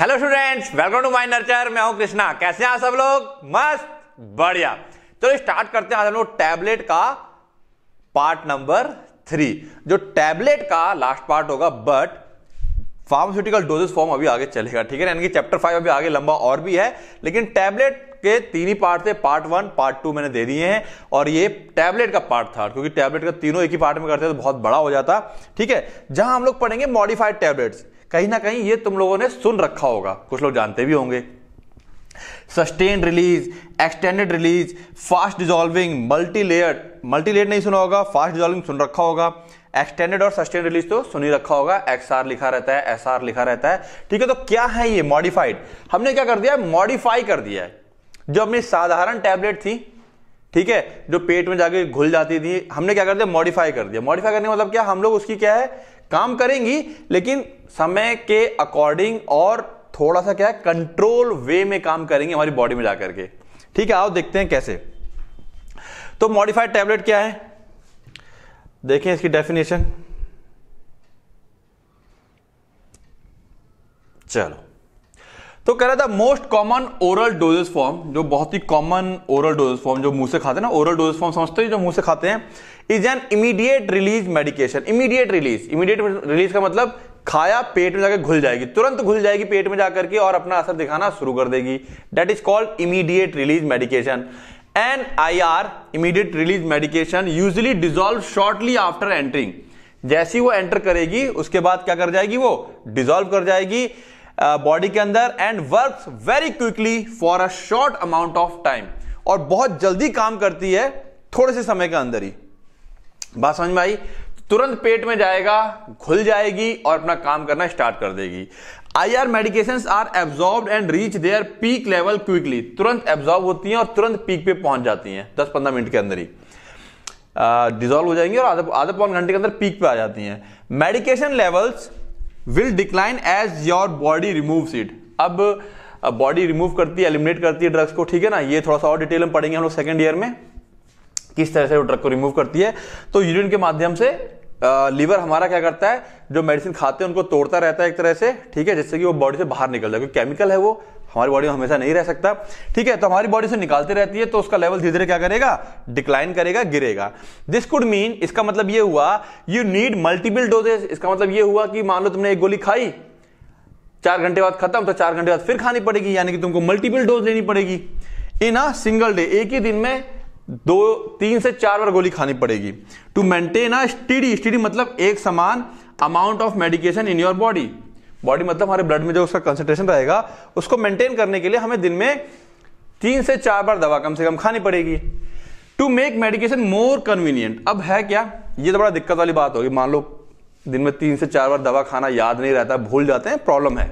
Hello students welcome to my Nurture मैं हूं कृष्णा कैसे हैं आप सब लोग मस्त बढ़िया चलो स्टार्ट करते हैं आज हम लोग टैबलेट का पार्ट नंबर थ्री जो टैबलेट का लास्ट पार्ट होगा बट फार्मास्यूटिकल डोजेस फॉर्म अभी आगे चलेगा ठीक है यानी कि चैप्टर फाइव अभी आगे लंबा और भी है लेकिन टैबलेट के तीन ही पार्ट थे पार्ट वन पार्ट टू मैंने दे दिए हैं और ये टैबलेट का पार्ट था क्योंकि टैबलेट का तीनों एक ही पार्ट में करते हैं तो बहुत बड़ा हो जाता ठीक है जहां हम लोग पढ़ेंगे मॉडिफाइड टैबलेट्स कहीं ना कहीं ये तुम लोगों ने सुन रखा होगा कुछ लोग जानते भी होंगे sustain release extended release fast dissolving multi layer नहीं सुना होगा फास्ट डिजॉल्विंग सुन रखा होगा एक्सटेंडेड और सस्टेन रिलीज तो सुन ही रखा होगा एक्सआर लिखा रहता है एस लिखा रहता है ठीक है तो क्या है ये मॉडिफाइड हमने क्या कर दिया मॉडिफाई कर दिया है जो अपनी साधारण टैबलेट थी ठीक है जो पेट में जाके घुल जाती थी हमने क्या कर दिया मॉडिफाई कर दिया मॉडिफाई करने का मतलब क्या हम लोग उसकी क्या है काम करेंगी लेकिन समय के अकॉर्डिंग और थोड़ा सा क्या है कंट्रोल वे में काम करेंगे हमारी बॉडी में जाकर के ठीक है आओ देखते हैं कैसे तो मॉडिफाइड टैबलेट क्या है देखें इसकी डेफिनेशन चलो तो कह रहा था most common oral doses form जो बहुत ही कॉमन ओरल डोजेस फॉर्म जो मुंह से खाते हैं ना ओरल डोजेस फॉर्म समझते हैं जो मुंह से खाते हैं is an immediate release medication immediate release immediate release का मतलब खाया पेट में जाकर घुल जाएगी तुरंत घुल जाएगी पेट में जाकर के और अपना असर दिखाना शुरू कर देगी that is called immediate release medication an I R immediate release medication usually dissolve shortly after entering जैसी वो एंटर करेगी उसके बाद क्या कर जाएगी वो डिजोल्व कर जाएगी बॉडी uh, के अंदर and work very quickly for a short amount of time और बहुत जल्दी काम करती है थोड़े से समय के अंदर ही बात समझ में आई तुरंत पेट में जाएगा घुल जाएगी और अपना काम करना स्टार्ट कर देगी I R medication are absorb and reach their peak level quickly तुरंत एब्जॉर्ब होती हैं और तुरंत पीक पे पहुंच जाती हैं 10-15 मिनट के अंदर ही डिजोल्व uh, हो जाएंगी और आधे आधा पौन घंटे के अंदर पीक पे आ जाती हैं medication levels will decline as your body removes it अब बॉडी रिमूव करती है एलिमिनेट करती है ड्रग्स को ठीक है ना ये थोड़ा सा और डिटेल हम पढ़ेंगे हम लोग सेकेंड ईयर में किस तरह से वो ड्रग को रिमूव करती है तो यूरिन के माध्यम से लीवर हमारा क्या करता है जो मेडिसिन खाते हैं उनको तोड़ता रहता है एक तरह से ठीक है जिससे कि वो बॉडी से बाहर निकल जाए क्योंकि केमिकल है वो हमारी बॉडी में हमेशा नहीं रह सकता ठीक है तो हमारी बॉडी से निकालते रहती है तो उसका लेवल धीरे धीरे क्या करेगा डिक्लाइन करेगा गिरेगा दिस कुड मीन इसका मतलब ये हुआ यू नीड मल्टीपल डोजेस इसका मतलब ये हुआ कि मान लो तुमने एक गोली खाई चार घंटे बाद खत्म तो चार घंटे बाद फिर खानी पड़ेगी यानी कि तुमको मल्टीपल डोज लेनी पड़ेगी इन अ सिंगल डे एक ही दिन में दो तीन से चार बार गोली खानी पड़ेगी to maintain a steady steady मतलब एक समान amount of medication in your body body मतलब हमारे ब्लड में जो उसका कंसेंट्रेशन रहेगा उसको मेंटेन करने के लिए हमें दिन में तीन से चार बार दवा कम से कम खानी पड़ेगी to make medication more convenient अब है क्या ये तो बड़ा दिक्कत वाली बात होगी मान लो दिन में तीन से चार बार दवा खाना याद नहीं रहता भूल जाते हैं प्रॉब्लम है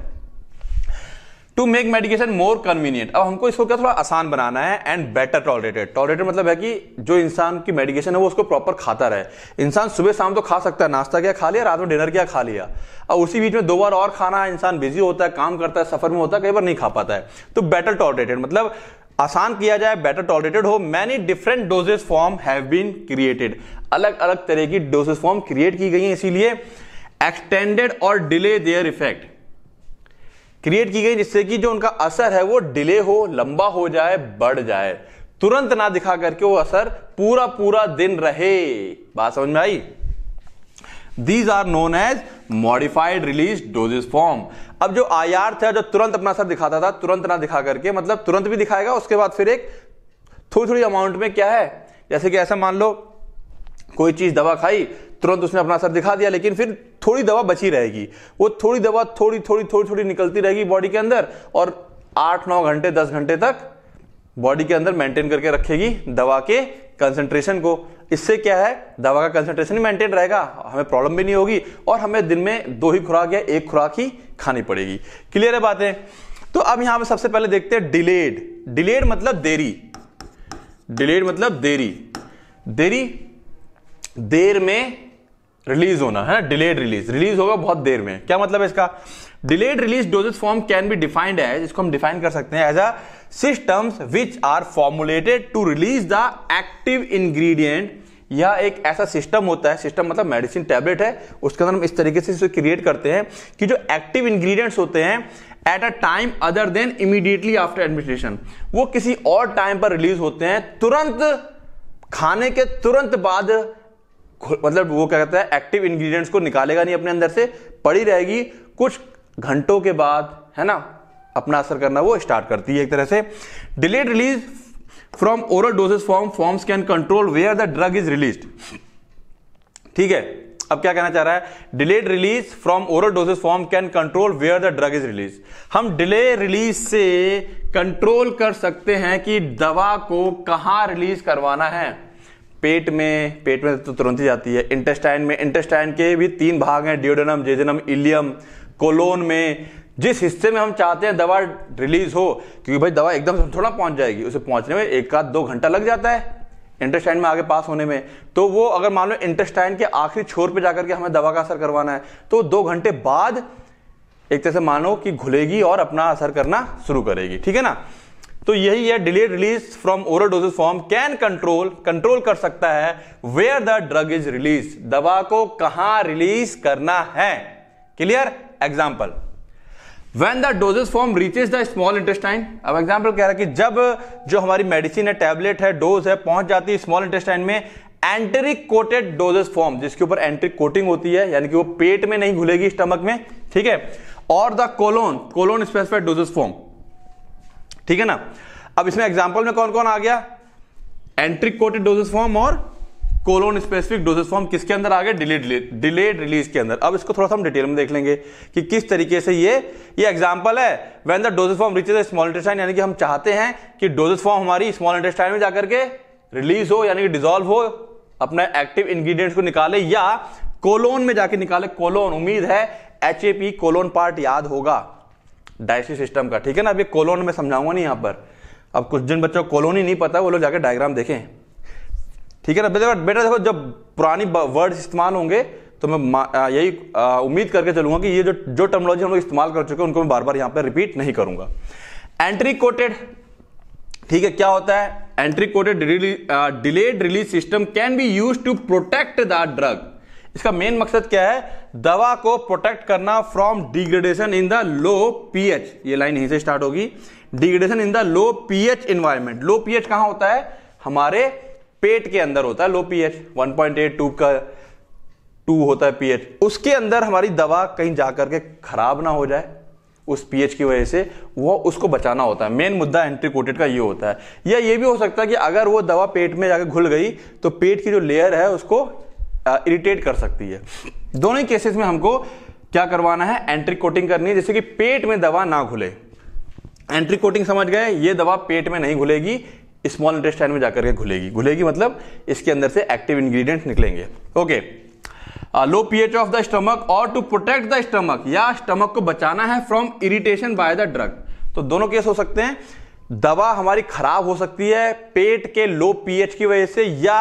to make medication more convenient अब हमको इसको क्या थोड़ा आसान बनाना है एंड बेटर टॉलरेटेड टॉलरेटेड मतलब है कि जो इंसान की मेडिकेशन है वो उसको प्रॉपर खाता रहे इंसान सुबह शाम तो खा सकता है नाश्ता क्या खा लिया रात में डिनर क्या खा लिया अब उसी बीच में दो बार और खाना इंसान बिजी होता है काम करता है सफर में होता है कई बार नहीं खा पाता है तो बेटर टॉलरेटेड मतलब आसान किया जाए बेटर टॉलरेटेड हो many different doses form have been created अलग अलग तरह की डोजेस फॉर्म क्रिएट की गई है इसीलिए एक्सटेंडेड और डिले देयर इफेक्ट क्रिएट की गई जिससे कि जो उनका असर है वो डिले हो लंबा हो जाए बढ़ जाए तुरंत ना दिखा करके वो असर पूरा पूरा दिन रहे बात समझ में आई these are known as modified release dosage form अब जो आयार था जो तुरंत अपना असर दिखाता था तुरंत ना दिखा करके मतलब तुरंत भी दिखाएगा उसके बाद फिर एक थोड़ी थोड़ी अमाउंट में क्या है जैसे कि ऐसा मान लो कोई चीज दवा खाई तुरंत उसने अपना असर दिखा दिया लेकिन फिर थोड़ी दवा बची रहेगी वो थोड़ी दवा थोड़ी थोड़ी थोड़ी थोड़ी निकलती रहेगी बॉडी के अंदर और आठ नौ घंटे दस घंटे तक बॉडी के अंदर मेंटेन करके रखेगी दवा के कंसंट्रेशन को इससे क्या है दवा का कंसंट्रेशन मेंटेन रहेगा हमें प्रॉब्लम भी नहीं होगी और हमें दिन में दो ही खुराक या एक खुराक ही खानी पड़ेगी क्लियर है बातें तो अब यहां पर सबसे पहले देखते हैं डिलेड डिलेड मतलब देरी डिलेड मतलब देरी देरी देर में रिलीज होना है डिलेड रिलीज रिलीज होगा बहुत देर में क्या मतलब है इसका delayed release dosage form can be defined as इसको हम डिफाइन कर सकते हैं as a systems which are formulated to release the active ingredient या एक ऐसा सिस्टम होता है सिस्टम मतलब मेडिसिन टैबलेट है उसके अंदर हम इस तरीके से इसे क्रिएट करते हैं कि जो एक्टिव इंग्रेडिएंट्स होते हैं at a time other than immediately after administration वो किसी और टाइम पर रिलीज होते हैं तुरंत खाने के तुरंत बाद मतलब वो क्या कहता है एक्टिव इंग्रेडिएंट्स को निकालेगा नहीं अपने अंदर से पड़ी रहेगी कुछ घंटों के बाद है ना अपना असर करना वो स्टार्ट करती है एक तरह से delayed release from oral doses form forms can control where the drug is release ठीक है अब क्या कहना चाह रहा है delayed release from oral doses form can control where the drug is release हम डिले रिलीज से कंट्रोल कर सकते हैं कि दवा को कहां रिलीज करवाना है पेट में पेट में तो तुरंत ही जाती है इंटेस्टाइन में इंटेस्टाइन के भी तीन भाग हैं डिओडनम जेजनम इलियम कोलोन में जिस हिस्से में हम चाहते हैं दवा रिलीज हो क्योंकि भाई दवा एकदम थोड़ा पहुंच जाएगी उसे पहुंचने में एक आध दो घंटा लग जाता है इंटेस्टाइन में आगे पास होने में तो वो अगर मान लो इंटेस्टाइन के आखिरी छोर पे जाकर के हमें दवा का असर करवाना है तो दो घंटे बाद एक तरह से मानो कि घुलेगी और अपना असर करना शुरू करेगी ठीक है ना तो यही है delayed release from over dosage form can control control कर सकता है where the drug is release दवा को कहां रिलीज करना है clear example when the dosage form reaches the small intestine अब एग्जाम्पल कह रहा है कि जब जो हमारी मेडिसिन है टेबलेट है डोज है पहुंच जाती है स्मॉल इंटेस्टाइन में एंटरिक कोटेड डोजेस फॉर्म जिसके ऊपर एंट्रिक कोटिंग होती है यानी कि वो पेट में नहीं घुलेगी स्टमक में ठीक है और the colon colon specified dosage form ठीक है ना अब इसमें एग्जाम्पल में कौन कौन आ गया एंट्रिक कोटेड डोजेस फॉर्म और कोलोन स्पेसिफिक डोजेस फॉर्म किसके अंदर आ गए डिलेड डिलेड रिलीज के अंदर अब इसको थोड़ा सा हम डिटेल में देख लेंगे कि किस तरीके से ये ये एग्जाम्पल है when the dosage form reaches small intestine यानी कि हम चाहते हैं कि डोजेस फॉर्म हमारी स्मॉल इंटेस्टाइन में जाकर के रिलीज हो यानी कि डिजोल्व हो अपना एक्टिव इंग्रेडिएंट्स को निकाले या कोलोन में जाके निकाले कोलोन उम्मीद है एच कोलोन पार्ट याद होगा डायसी सिस्टम का ठीक है ना अभी कोलोन में समझाऊंगा नहीं यहाँ पर अब कुछ जिन बच्चों को कोलोन ही नहीं पता वो लोग जाकर डायग्राम देखें ठीक है ना बेटा बेटा देखो जब पुरानी वर्ड इस्तेमाल होंगे तो मैं यही उम्मीद करके चलूंगा कि ये जो जो टर्मोलॉजी हम लोग इस्तेमाल कर चुके हैं उनको मैं बार बार यहाँ पर रिपीट नहीं करूंगा एंट्री कोटेड ठीक है क्या होता है enteric coated delayed release system can be use to protect the drug इसका मेन मकसद क्या है दवा को प्रोटेक्ट करना from degradation in the low pH ये लाइन यहीं से स्टार्ट होगी degradation in the low pH environment low pH कहां होता है हमारे पेट के अंदर होता है लो पीएच 1.8 टू का टू होता है पीएच उसके अंदर हमारी दवा कहीं जाकर के खराब ना हो जाए उस पीएच की वजह से वो उसको बचाना होता है मेन मुद्दा कोटेड का ये होता है या ये भी हो सकता है कि अगर वो दवा पेट में जाकर घुल गई तो पेट की जो लेयर है उसको इरिटेट कर सकती है दोनों ही केसेस में हमको क्या करवाना है एंट्री कोटिंग करनी है जैसे कि पेट में दवा ना घुले एंट्री कोटिंग समझ गए ये दवा पेट में नहीं घुलेगी स्मॉल इंटेस्टाइन में जाकर के घुलेगी घुलेगी मतलब इसके अंदर से एक्टिव इंग्रेडिएंट्स निकलेंगे okay low pH of the stomach और टू प्रोटेक्ट द स्टमक या स्टमक को बचाना है from irritation by the drug तो दोनों केस हो सकते हैं दवा हमारी खराब हो सकती है पेट के लो पीएच की वजह से या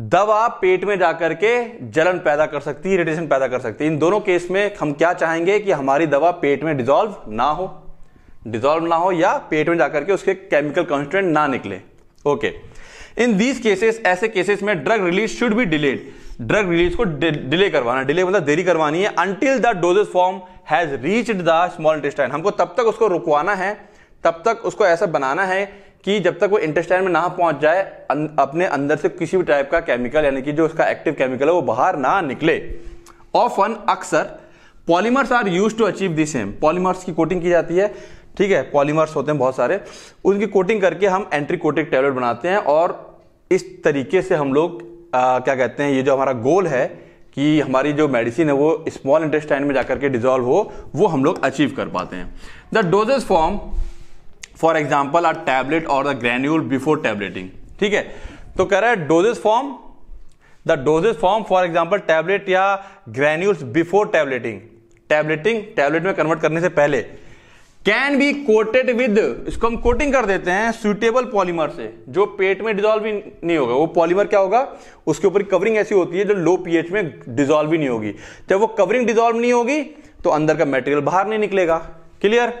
दवा पेट में जाकर के जलन पैदा कर सकती है इरिटेशन पैदा कर सकती है इन दोनों केस में हम क्या चाहेंगे कि हमारी दवा पेट में डिजॉल्व ना हो डिजॉल्व ना हो या पेट में जाकर के उसके केमिकल कॉन्स्टेंट ना निकले ओके इन दीज केसेस ऐसे केसेस में drug release should be delayed drug release को डिले करवाना डिले मतलब देरी करवानी है until the dosage form has reached the small intestine हमको तब तक उसको रुकवाना है तब तक उसको ऐसा बनाना है कि जब तक वो इंटेस्टाइन में ना पहुंच जाए अं, अपने अंदर से किसी भी टाइप का केमिकल यानी कि जो उसका एक्टिव केमिकल है वो बाहर ना निकले ऑफन अक्सर polymers are use to achieve this same polymers की कोटिंग की जाती है ठीक है पॉलीमर्स होते हैं बहुत सारे उनकी कोटिंग करके हम एंट्री कोटिक टैबलेट बनाते हैं और इस तरीके से हम लोग आ, क्या कहते हैं ये जो हमारा गोल है कि हमारी जो मेडिसिन है वो स्मॉल इंटेस्टाइन में जाकर के डिजॉल्व हो वो हम लोग अचीव कर पाते हैं the dosage form for example are tablet और द ग्रेन्यूल बिफोर टैबलेटिंग ठीक है तो कह रहा है dosage form the dosage form for example tablet या granules before tableting tableting tablet में कन्वर्ट करने से पहले कैन बी कोटेड विद इसको हम कोटिंग कर देते हैं सुटेबल पॉलीमर से जो पेट में डिजॉल्व नहीं होगा वो पॉलीमर क्या होगा उसके ऊपर कवरिंग ऐसी होती है जो लो पीएच में डिजॉल्व ही नहीं होगी जब वो कवरिंग डिजॉल्व नहीं होगी तो अंदर का मेटेरियल बाहर नहीं निकलेगा clear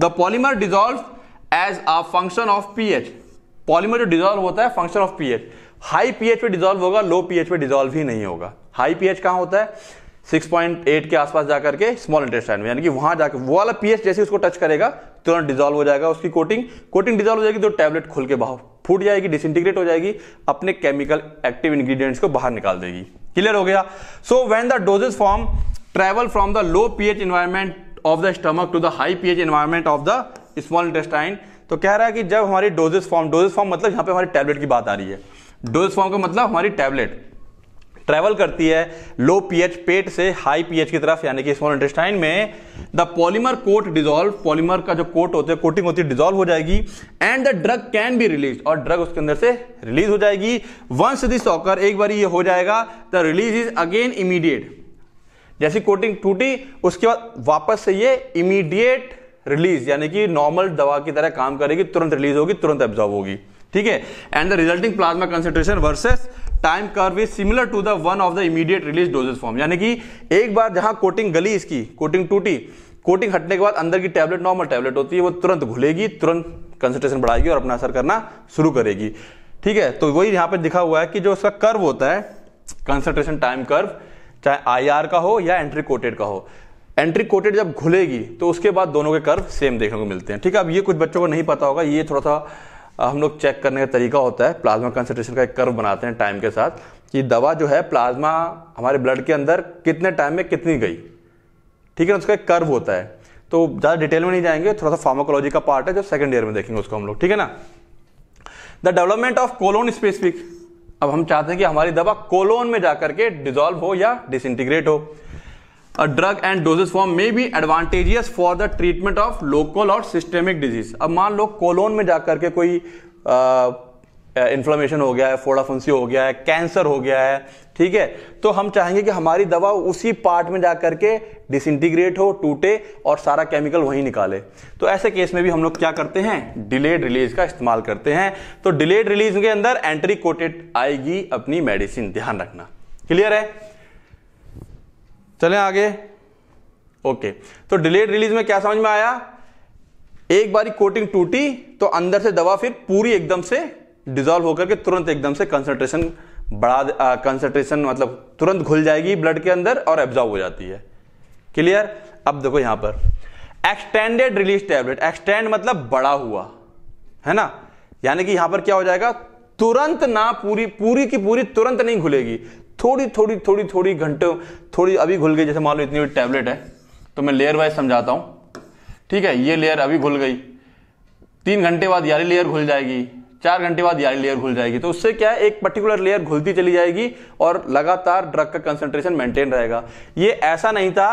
the polymer dissolve as a function of pH polymer जो डिजॉल्व होता है function of pH high pH पे डिजॉल्व होगा लो पीएच पे डिजॉल्व ही नहीं होगा हाई पीएच कहाँ होता है 6.8 के आसपास जाकर के स्मॉल इंटेस्टाइन में यानी कि वहां जाकर वो वाला पीएच जैसे उसको टच करेगा तुरंत डिजॉल्व हो जाएगा उसकी कोटिंग कोटिंग डिजॉल्व हो जाएगी तो टैबलेट खुल के बाहर फूट जाएगी डिसइंटीग्रेट हो जाएगी अपने केमिकल एक्टिव इंग्रेडिएंट्स को बाहर निकाल देगी क्लियर हो गया so when the dosage form travel from the low pH environment of the stomach to the high pH environment of the small intestine तो कह रहा है कि जब हमारी डोजेस फॉर्म डोजेस फॉर्म मतलब यहां पे हमारी टैबलेट की बात आ रही है डोजेस फॉर्म का मतलब हमारी टैबलेट ट्रेवल करती है लो पीएच पेट से हाई पीएच की तरफ यानी कि स्मॉल इंटेस्टाइन में the polymer coat dissolve polymer का जो कोट होते है कोटिंग होती है डिजोल्व हो जाएगी and the drug can be release और ड्रग उसके अंदर से रिलीज हो जाएगी वंस दिस ऑकर एक बार ये हो जाएगा the release is again immediate जैसी कोटिंग टूटी उसके बाद वापस से ये इमीडिएट रिलीज यानी कि नॉर्मल दवा की तरह काम करेगी तुरंत रिलीज होगी तुरंत एब्जॉर्व होगी ठीक है and the resulting plasma concentration versus time curve is similar to the one of the immediate release dosage form यानी कि एक बार जहां कोटिंग गली इसकी कोटिंग टूटी कोटिंग हटने के बाद अंदर की टैबलेट नॉर्मल टैबलेट होती है वो तुरंत घुलेगी तुरंत कंसेंट्रेशन बढ़ाएगी और अपना असर करना शुरू करेगी ठीक है तो वही यहां पर दिखा हुआ है कि जो उसका कर्व होता है कंसेंट्रेशन टाइम कर्व चाहे आई का हो या एंट्री कोटेड का हो एंट्री कोटेड जब खुलेगी तो उसके बाद दोनों के कर्व सेम देखने को मिलते हैं ठीक है अब ये कुछ बच्चों को नहीं पता होगा ये थोड़ा सा हम लोग चेक करने का तरीका होता है प्लाज्मा कंसेंट्रेशन का एक कर्व बनाते हैं टाइम के साथ कि दवा जो है प्लाज्मा हमारे ब्लड के अंदर कितने टाइम में कितनी गई ठीक है उसका एक कर्व होता है तो ज़्यादा डिटेल में नहीं जाएंगे थोड़ा सा फार्माकोलॉजी का पार्ट है जो सेकेंड ईयर में देखेंगे उसको हम लोग ठीक है ना the development of colon specific अब हम चाहते हैं कि हमारी दवा कोलोन में जाकर के डिजॉल्व हो या डिसइंटीग्रेट हो a drug and dosage form may be advantageous for the treatment of local और सिस्टेमिक डिजीज अब मान लो कोलोन में जाकर के कोई इन्फ्लामेशन हो गया है फुंसी हो गया है कैंसर हो गया है ठीक है तो हम चाहेंगे कि हमारी दवा उसी पार्ट में जा करके डिसइंटीग्रेट हो टूटे और सारा केमिकल वहीं निकाले तो ऐसे केस में भी हम लोग क्या करते हैं डिलेड रिलीज का इस्तेमाल करते हैं तो डिलेड रिलीज के अंदर एंट्री कोटेड आएगी अपनी मेडिसिन ध्यान रखना क्लियर है चले आगे ओके तो डिलेड रिलीज में क्या समझ में आया एक बारी कोटिंग टूटी तो अंदर से दवा फिर पूरी एकदम से डिजोल्व होकर के तुरंत एकदम से कंसंट्रेशन बढ़ा कंसंट्रेशन मतलब तुरंत घुल जाएगी ब्लड के अंदर और एब्जॉर्व हो जाती है क्लियर अब देखो यहां पर एक्सटेंडेड रिलीज टैबलेट एक्सटेंड मतलब बड़ा हुआ है ना यानी कि यहां पर क्या हो जाएगा तुरंत ना पूरी पूरी की पूरी तुरंत नहीं घुलेगी थोड़ी थोड़ी थोड़ी थोड़ी घंटे थोड़ी अभी घुल गई जैसे मान लो इतनी टैबलेट है तो मैं लेयर वाइज समझाता हूँ ठीक है ये लेयर अभी घुल गई तीन घंटे बाद यारी लेयर घुल जाएगी चार घंटे बाद यारी लेयर घुल जाएगी तो उससे क्या है एक पर्टिकुलर लेयर घुलती चली जाएगी और लगातार ड्रग का कंसंट्रेशन मेंटेन रहेगा ये ऐसा नहीं था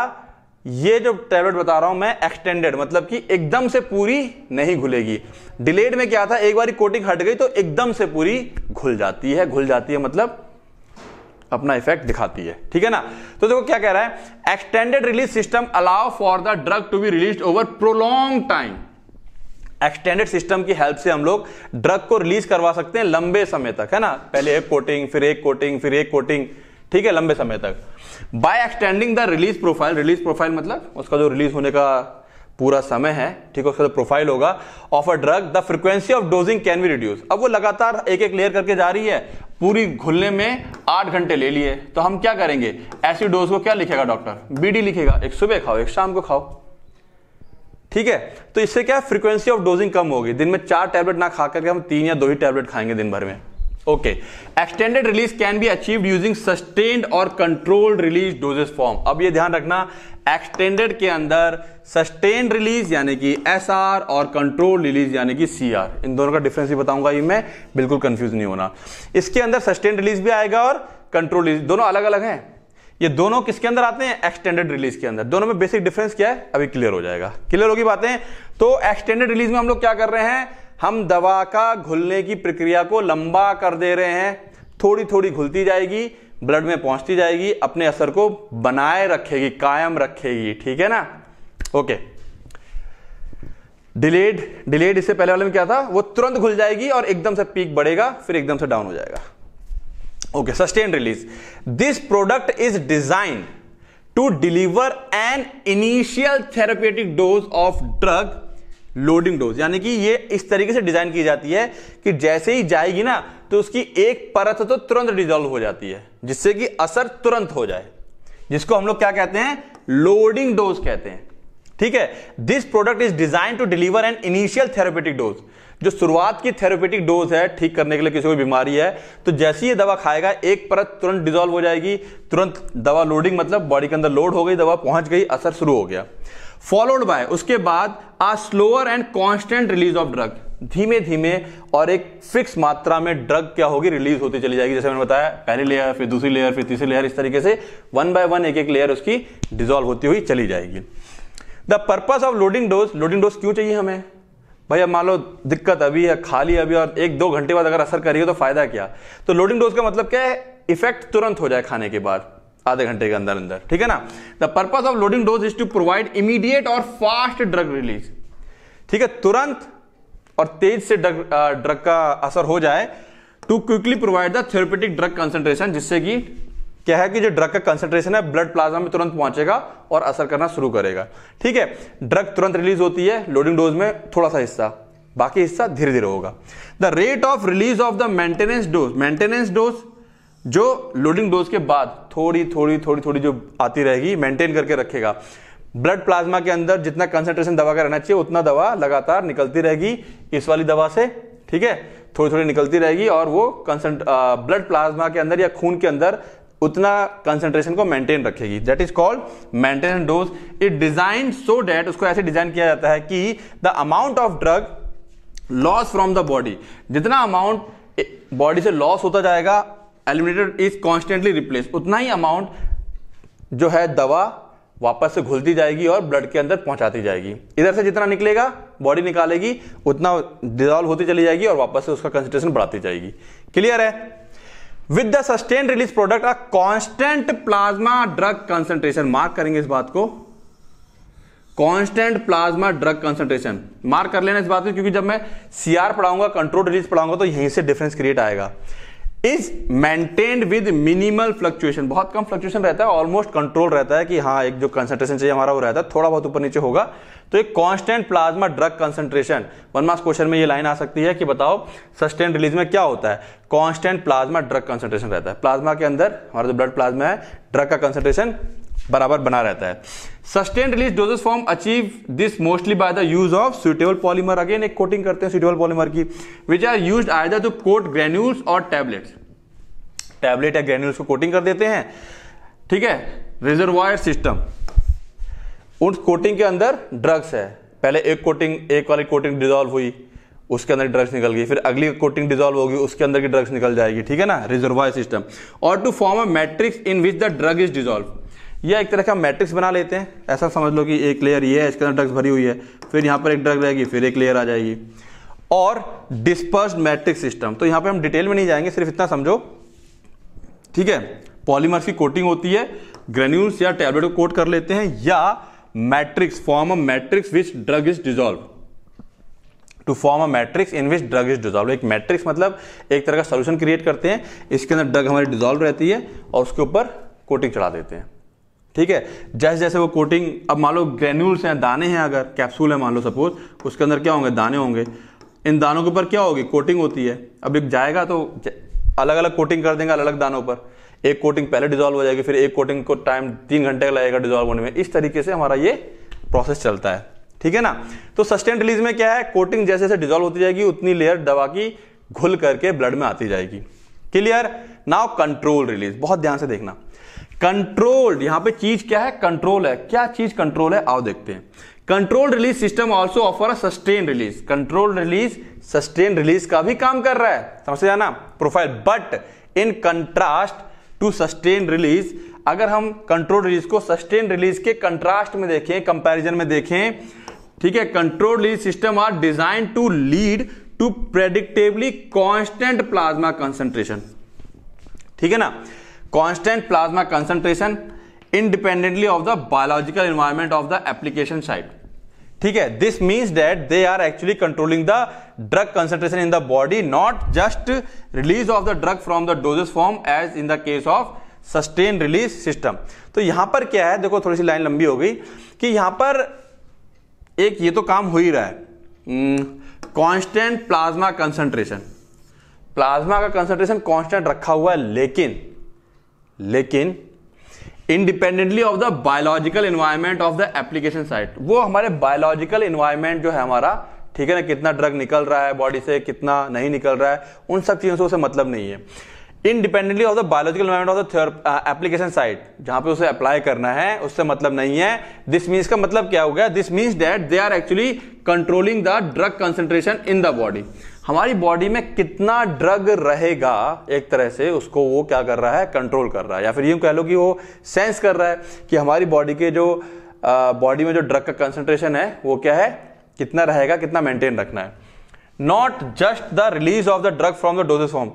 ये जो टैबलेट बता रहा हूं मैं एक्सटेंडेड मतलब कि एकदम से पूरी नहीं घुलेगी डिलेड में क्या था एक बार कोटिंग हट गई तो एकदम से पूरी घुल जाती है घुल जाती है मतलब अपना इफेक्ट दिखाती है ठीक है ना तो देखो क्या कह रहा है extended release system allow for the drug to be release over prolong time extended system की हेल्प से हम लोग ड्रग को रिलीज करवा सकते हैं लंबे समय तक है ना पहले एक कोटिंग फिर एक कोटिंग फिर एक कोटिंग ठीक है लंबे समय तक by extending the release profile release profile मतलब उसका जो रिलीज होने का पूरा समय है ठीक है उसका जो प्रोफाइल होगा of a drug the frequency of dosing can be reduce अब वो लगातार एक एक लेयर करके जा रही है पूरी घुलने में आठ घंटे ले लिए तो हम क्या करेंगे ऐसी डोज को क्या लिखेगा डॉक्टर बीडी लिखेगा एक सुबह खाओ एक शाम को खाओ ठीक है तो इससे क्या फ्रीक्वेंसी ऑफ डोजिंग कम होगी दिन में चार टैबलेट ना खा करके हम तीन या दो ही टैबलेट खाएंगे दिन भर में okay extended release can be achieve using sustained और कंट्रोल्ड रिलीज डोजेस फॉर्म अब ये ध्यान रखना एक्सटेंडेड के अंदर सस्टेन रिलीज यानी कि एस और कंट्रोल रिलीज यानी कि सी इन दोनों का डिफरेंस ही बताऊंगा ये मैं बिल्कुल कंफ्यूज नहीं होना इसके अंदर सस्टेन रिलीज भी आएगा और कंट्रोल रिलीज दोनों अलग अलग हैं ये दोनों किसके अंदर आते हैं एक्सटेंडेड रिलीज के अंदर दोनों में बेसिक डिफरेंस क्या है अभी क्लियर हो जाएगा क्लियर होगी बातें तो एक्सटेंडेड रिलीज में हम लोग क्या कर रहे हैं हम दवा का घुलने की प्रक्रिया को लंबा कर दे रहे हैं थोड़ी थोड़ी घुलती जाएगी ब्लड में पहुंचती जाएगी अपने असर को बनाए रखेगी कायम रखेगी ठीक है ना ओके डिलेड डिलेड इससे पहले वाले में क्या था वो तुरंत घुल जाएगी और एकदम से पीक बढ़ेगा फिर एकदम से डाउन हो जाएगा okay sustain release this product is design to deliver an initial therapeutic dose of drug loading dose यानी कि ये इस तरीके से डिजाइन की जाती है कि जैसे ही जाएगी ना तो उसकी एक परत तो तुरंत डिजोल्व हो जाती है जिससे कि असर तुरंत हो जाए जिसको हम लोग क्या कहते हैं लोडिंग डोज कहते हैं ठीक है this product is design to deliver an initial therapeutic dose जो शुरुआत की थेरोपेटिक डोज है ठीक करने के लिए किसी को बीमारी है तो जैसे ही ये दवा खाएगा एक परत तुरंत डिजोल्व हो जाएगी तुरंत दवा लोडिंग मतलब बॉडी के अंदर लोड हो गई दवा पहुंच गई असर शुरू हो गया फॉलोड बाय उसके बाद a slower and constant release of drug धीमे धीमे और एक फिक्स मात्रा में ड्रग क्या होगी रिलीज होती चली जाएगी जैसे मैंने बताया पहली लेयर फिर दूसरी लेयर फिर तीसरी लेयर इस तरीके से वन बाय वन एक एक लेयर उसकी डिजोल्व होती हुई चली जाएगी the purpose of loading dose loading dose क्यों चाहिए हमें भाई अब मान लो दिक्कत अभी है खाली अभी और एक दो घंटे बाद अगर असर करिए तो फायदा क्या तो लोडिंग डोज का मतलब क्या है इफेक्ट तुरंत हो जाए खाने के बाद आधे घंटे के अंदर अंदर ठीक है ना the purpose of loading dose is to provide immediate और फास्ट ड्रग रिलीज ठीक है तुरंत और तेज से ड्रग ड्रग का असर हो जाए to quickly provide the therapeutic drug concentration जिससे कि क्या है कि जो ड्रग का कंसेंट्रेशन है ब्लड प्लाज्मा में तुरंत पहुंचेगा और असर करना शुरू करेगा ठीक है ड्रग तुरंत रिलीज होती है लोडिंग डोज में थोड़ा सा हिस्सा बाकी हिस्सा धीरे धीरे होगा the rate of release of the maintenance dose maintenance dose जो लोडिंग डोज के बाद थोड़ी थोड़ी थोड़ी थोड़ी जो आती रहेगी मेंटेन करके रखेगा ब्लड प्लाज्मा के अंदर जितना कंसेंट्रेशन दवा का रहना चाहिए उतना दवा लगातार निकलती रहेगी इस वाली दवा से ठीक है थोड़ी थोड़ी निकलती रहेगी और वो कंसेंट ब्लड प्लाज्मा के अंदर या खून के अंदर उतना कंसेंट्रेशन को मेंटेन रखेगी that is called maintain dose it design so that उसको ऐसे डिजाइन किया जाता है कि the amount of drug loss from the body जितना अमाउंट बॉडी से लॉस होता जाएगा एलिमिनेटेड इज कॉन्स्टेंटली रिप्लेस उतना ही अमाउंट जो है दवा वापस से घुलती जाएगी और ब्लड के अंदर पहुंचाती जाएगी इधर से जितना निकलेगा बॉडी निकालेगी उतना डिजॉल्व होती चली जाएगी और वापस से उसका कंसेंट्रेशन बढ़ाती जाएगी क्लियर है with the sustain release product a constant plasma drug concentration mark करेंगे इस बात को constant plasma drug concentration mark कर लेना इस बात को क्योंकि जब मैं सीआर पढ़ाऊंगा कंट्रोल रिलीज पढ़ाऊंगा तो यहीं से डिफरेंस क्रिएट आएगा is maintained with minimal fluctuation बहुत कम फ्लक्चुएशन रहता है ऑलमोस्ट कंट्रोल रहता है कि हाँ एक जो कंसेंट्रेशन चाहिए हमारा वो रहता है थोड़ा बहुत ऊपर नीचे होगा तो एक constant plasma drug concentration one मास क्वेश्चन में ये लाइन आ सकती है कि बताओ सस्टेन रिलीज में क्या होता है कांस्टेंट प्लाज्मा ड्रग कंसेंट्रेशन रहता है प्लाज्मा के अंदर हमारा जो ब्लड प्लाज्मा है ड्रग का कंसेंट्रेशन बराबर बना रहता है sustain release dosage form achieve this mostly by the use of suitable polymer again एक कोटिंग करते हैं सुटेबल पॉलीमर की which are use either to coat granules और टैबलेट्स टैबलेट या ग्रेन्यूल्स को कोटिंग कर देते हैं ठीक है रिजर्वायर सिस्टम उन कोटिंग के अंदर ड्रग्स है पहले एक कोटिंग एक वाली कोटिंग डिजॉल्व हुई उसके अंदर ड्रग्स निकल गई फिर अगली कोटिंग डिजॉल्व होगी उसके अंदर की ड्रग्स निकल जाएगी ठीक है ना रिजर्वायर सिस्टम और to form a matrix in which the drug is dissolve या एक तरह का मैट्रिक्स बना लेते हैं ऐसा समझ लो कि एक लेयर ये है इसके अंदर ड्रग्स भरी हुई है फिर यहाँ पर एक ड्रग रहेगी फिर एक लेयर आ जाएगी और डिस्पर्स मैट्रिक्स सिस्टम तो यहाँ पर हम डिटेल में नहीं जाएंगे सिर्फ इतना समझो ठीक है पॉलीमर्स की कोटिंग होती है ग्रेन्यूल्स या टैबलेट को कोट कर लेते हैं या matrix form a matrix which drug is dissolve to form a matrix in which drug is dissolve एक मैट्रिक्स मतलब एक तरह का सोल्यूशन क्रिएट करते हैं इसके अंदर ड्रग हमारी डिजॉल्व रहती है और उसके ऊपर कोटिंग चढ़ा देते हैं ठीक है जैसे जैसे वो कोटिंग अब मान लो ग्रेन्यूल्स हैं दाने हैं अगर कैप्सूल है मान लो सपोज उसके अंदर क्या होंगे दाने होंगे इन दानों के ऊपर क्या होगी कोटिंग होती है अब एक जाएगा तो अलग अलग कोटिंग कर देंगे अलग अलग दानों पर एक कोटिंग पहले डिजोल्व हो जाएगी फिर एक कोटिंग को टाइम तीन घंटे का लगेगा डिजोल्व होने में इस तरीके से हमारा ये प्रोसेस चलता है ठीक है ना तो सस्टेंट रिलीज में क्या है कोटिंग जैसे जैसे डिजोल्व होती जाएगी उतनी लेयर दवा की घुल करके ब्लड में आती जाएगी क्लियर नाउ कंट्रोल रिलीज बहुत ध्यान से देखना कंट्रोल्ड यहां पे चीज क्या है कंट्रोल है क्या चीज कंट्रोल है आओ देखते हैं control release system also offer sustain release control release sustain release का भी काम कर रहा है समझ जाना profile but in contrast to sustain release अगर हम कंट्रोल रिलीज को सस्टेन रिलीज के कंट्रास्ट में देखें कंपैरिजन में देखें ठीक है control release system are design to lead to predictably constant plasma concentration ठीक है ना constant plasma concentration independently of the biological environment of the application site ठीक है this means that they are actually controlling the drug concentration in the body not just release of the drug from the dosage form as in the case of sustain release system तो यहां पर क्या है देखो थोड़ी सी line लंबी हो गई कि यहां पर एक ये तो काम हो ही रहा है कॉन्स्टेंट प्लाज्मा कंसंट्रेशन प्लाज्मा का कंसंट्रेशन कॉन्स्टेंट रखा हुआ है लेकिन लेकिन independently of the biological environment of the application site वो हमारे बायोलॉजिकल इन्वायरमेंट जो है हमारा ठीक है ना कितना ड्रग निकल रहा है बॉडी से कितना नहीं निकल रहा है उन सब चीज़ों से उसे मतलब नहीं है independently of the biological environment of the application site जहां पे उसे अप्लाई करना है उससे मतलब नहीं है दिस मीन्स का मतलब क्या हो गया this means that they are actually controlling the drug concentration in the body हमारी बॉडी में कितना ड्रग रहेगा एक तरह से उसको वो क्या कर रहा है कंट्रोल कर रहा है या फिर यूं कह लो कि वो सेंस कर रहा है कि हमारी बॉडी के जो बॉडी में जो ड्रग का कंसंट्रेशन है वो क्या है कितना रहेगा कितना मेंटेन रखना है not just the release of the drug from the dosage form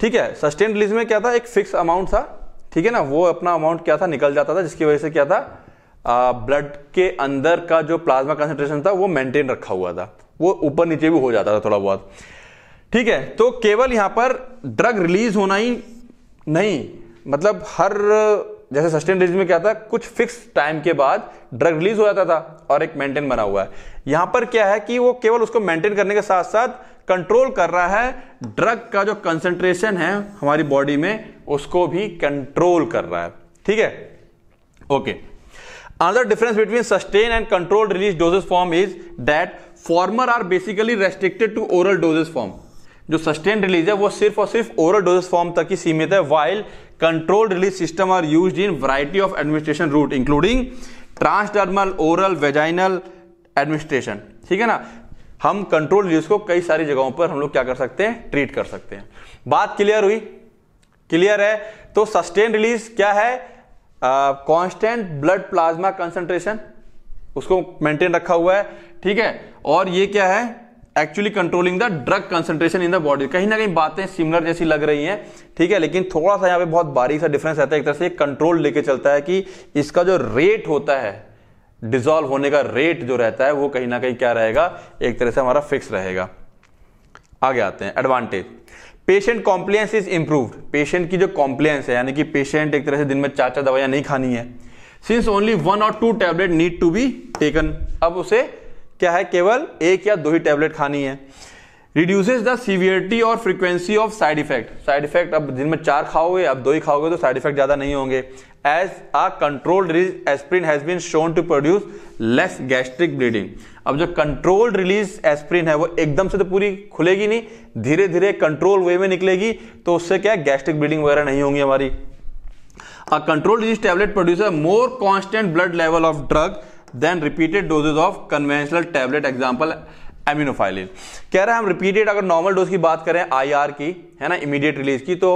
ठीक है सस्टेन रिलीज में क्या था एक फिक्स अमाउंट था ठीक है ना वो अपना अमाउंट क्या था निकल जाता था जिसकी वजह से क्या था ब्लड के अंदर का जो प्लाज्मा कंसेंट्रेशन था वो मेंटेन रखा हुआ था वो ऊपर नीचे भी हो जाता था थोड़ा बहुत ठीक है तो केवल यहां पर ड्रग रिलीज होना ही नहीं मतलब हर जैसे सस्टेन रिलीज में क्या था कुछ फिक्स टाइम के बाद ड्रग रिलीज हो जाता था और एक मेंटेन बना हुआ है यहां पर क्या है कि वो केवल उसको मेंटेन करने के साथ साथ कंट्रोल कर रहा है ड्रग का जो कंसेंट्रेशन है हमारी बॉडी में उसको भी कंट्रोल कर रहा है ठीक है okay another difference between sustain and control release dosage form is that former are basically restricted to oral doses form जो सस्टेन रिलीज है वो सिर्फ और सिर्फ ओरल डोजेस फॉर्म तक ही सीमित है while control release system are use in variety of administration route including transdermal oral vaginal administration ठीक है ना हम कंट्रोल रिलीज को कई सारी जगहों पर हम लोग क्या कर सकते हैं ट्रीट कर सकते हैं बात क्लियर हुई क्लियर है तो सस्टेन रिलीज क्या है कॉन्स्टेंट ब्लड प्लाज्मा कंसेंट्रेशन उसको मेंटेन रखा हुआ है ठीक है और ये क्या है actually controlling the drug concentration in the body कहीं ना कहीं बातें सिमिलर जैसी लग रही हैं ठीक है लेकिन थोड़ा सा यहाँ पे बहुत बारीक सा डिफरेंस रहता है एक तरह से कंट्रोल लेके चलता है कि इसका जो रेट होता है डिजॉल्व होने का रेट जो रहता है वो कहीं ना कहीं क्या रहेगा एक तरह से हमारा फिक्स रहेगा आगे आते हैं advantage patient compliance is improved patient की जो कॉम्प्लियंस है यानी कि पेशेंट एक तरह से दिन में चार चार दवाइयां नहीं खानी है सिंस ओनली वन और two tablet need to be taken अब उसे क्या है केवल एक या दो ही टेबलेट खानी है रिड्यूसेज द सीवियरिटी और frequency of side effect side effect अब दिन में चार खाओगे अब दो ही खाओगे तो साइड इफेक्ट ज्यादा नहीं होंगे as a controlled release aspirin has been shown to produce less gastric bleeding अब जो कंट्रोल्ड रिलीज एस्प्रिन है वो एकदम से तो पूरी खुलेगी नहीं धीरे धीरे कंट्रोल वे में निकलेगी तो उससे क्या गैस्ट्रिक ब्लीडिंग वगैरह नहीं होंगी हमारी a control release tablet producer more constant blood level of drug than repeated doses of conventional tablet example aminophylline कह रहे हैं हम रिपीटेड अगर नॉर्मल डोज की बात करें आईआर की है ना इमीडिएट रिलीज की तो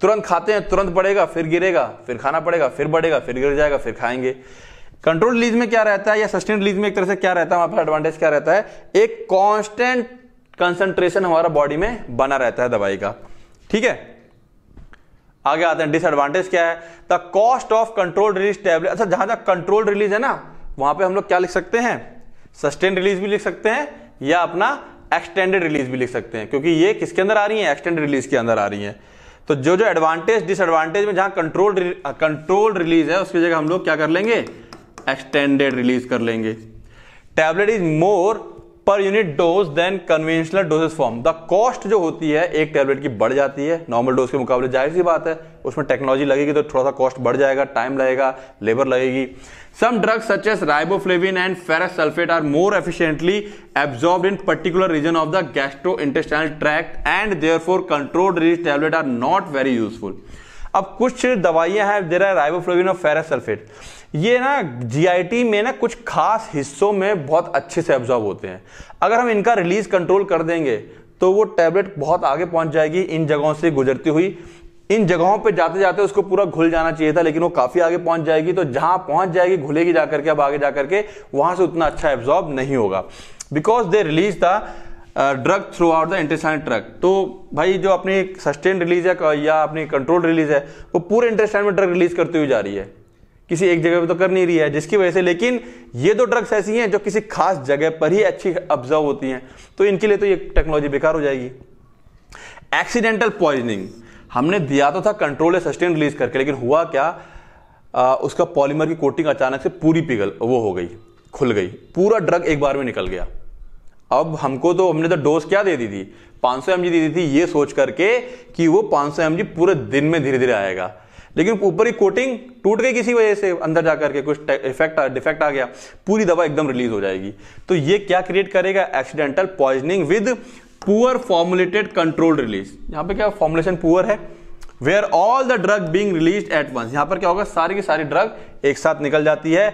तुरंत खाते हैं तुरंत बढ़ेगा फिर गिरेगा फिर खाना पड़ेगा फिर बढ़ेगा फिर गिर जाएगा फिर खाएंगे कंट्रोल रिलीज में क्या रहता है या सस्टेन रिलीज में एक तरह से क्या रहता है वहां पर एडवांटेज क्या रहता है एक कॉन्स्टेंट कंसेंट्रेशन हमारा बॉडी में बना रहता है दवाई का ठीक है आगे आते हैं डिसएडवांटेज क्या है the cost of control release tablet अच्छा जहां जहां कंट्रोल रिलीज है ना वहां पे हम लोग क्या लिख सकते हैं सस्टेन रिलीज भी लिख सकते हैं या अपना एक्सटेंडेड रिलीज भी लिख सकते हैं क्योंकि ये किसके अंदर आ रही है एक्सटेंडेड रिलीज के अंदर आ रही है तो जो जो एडवांटेज डिसएडवांटेज में जहां कंट्रोल कंट्रोल रिलीज है उसकी जगह हम लोग क्या कर लेंगे एक्सटेंडेड रिलीज कर लेंगे tablet is more per unit dose than conventional doses form the cost जो होती है एक टैबलेट की बढ़ जाती है नॉर्मल डोज के मुकाबले जाहिर सी बात है उसमें टेक्नोलॉजी लगेगी तो थोड़ा सा कॉस्ट बढ़ जाएगा टाइम लगेगा लेबर लगेगी some drugs such as riboflavin and ferrous sulphate are more efficiently absorb in particular region of the gastro intestinal tract and therefore controlled release tablet are not very useful अब कुछ दवाइयां हैं देर है riboflavin और ferrous sulphate ये ना GIT में ना कुछ खास हिस्सों में बहुत अच्छे से एब्जॉर्ब होते हैं अगर हम इनका रिलीज कंट्रोल कर देंगे तो वो टैबलेट बहुत आगे पहुंच जाएगी इन जगहों से गुजरती हुई इन जगहों पे जाते जाते उसको पूरा घुल जाना चाहिए था लेकिन वो काफी आगे पहुंच जाएगी तो जहां पहुंच जाएगी घुलेगी जाकर के अब आगे जाकर के वहां से उतना अच्छा एब्जॉर्ब नहीं होगा because they release that drug throughout the intestine tract तो भाई जो अपनी सस्टेन रिलीज है या अपनी कंट्रोल रिलीज है वो पूरे इंटेस्टाइन में ड्रग रिलीज करती हुई जा रही है किसी एक जगह पर तो कर नहीं रही है जिसकी वजह से लेकिन ये दो ड्रग्स ऐसी हैं जो किसी खास जगह पर ही अच्छी ऑब्जर्व होती हैं तो इनके लिए तो ये टेक्नोलॉजी बेकार हो जाएगी एक्सीडेंटल पॉइजनिंग हमने दिया तो था कंट्रोल या सस्टेन रिलीज करके लेकिन हुआ क्या आ, उसका पॉलीमर की कोटिंग अचानक से पूरी पिघल वो हो गई खुल गई पूरा ड्रग एक बार में निकल गया अब हमको तो हमने तो डोज क्या दे दी थी 500 सौ दे दी थी ये सोच करके कि वो 500 सौ पूरे दिन में धीरे धीरे आएगा लेकिन ऊपर की कोटिंग टूट गई किसी वजह से अंदर जा करके कुछ इफेक्ट डिफेक्ट आ गया पूरी दवा एकदम रिलीज हो जाएगी तो ये क्या क्रिएट करेगा accidental poisoning with poor formulated control release यहाँ पे क्या फॉर्मुलेशन पुअर है where all the drug being release at once यहाँ पर क्या होगा सारी की सारी ड्रग एक साथ निकल जाती है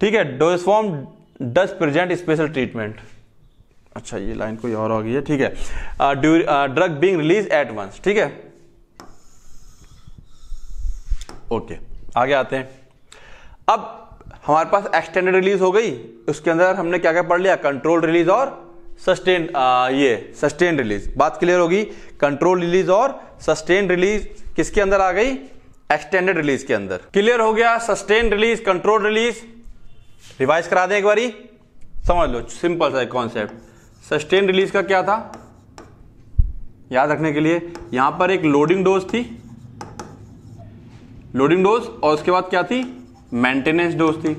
ठीक है dose form does present special treatment अच्छा ये लाइन कोई और आ गई है ठीक है drug being release at once ठीक है ओके आगे आते हैं अब हमारे पास एक्सटेंडेड रिलीज हो गई उसके अंदर हमने क्या क्या पढ़ लिया कंट्रोल रिलीज और सस्टेन ये सस्टेन रिलीज बात क्लियर होगी कंट्रोल रिलीज और सस्टेन रिलीज किसके अंदर आ गई एक्सटेंडेड रिलीज के अंदर क्लियर हो गया sustain release control release revise करा दें एक बारी समझ लो सिंपल सा कॉन्सेप्ट सस्टेन रिलीज का क्या था याद रखने के लिए यहां पर एक लोडिंग डोज थी लोडिंग डोज और उसके बाद क्या थी मेंटेनेंस डोज थी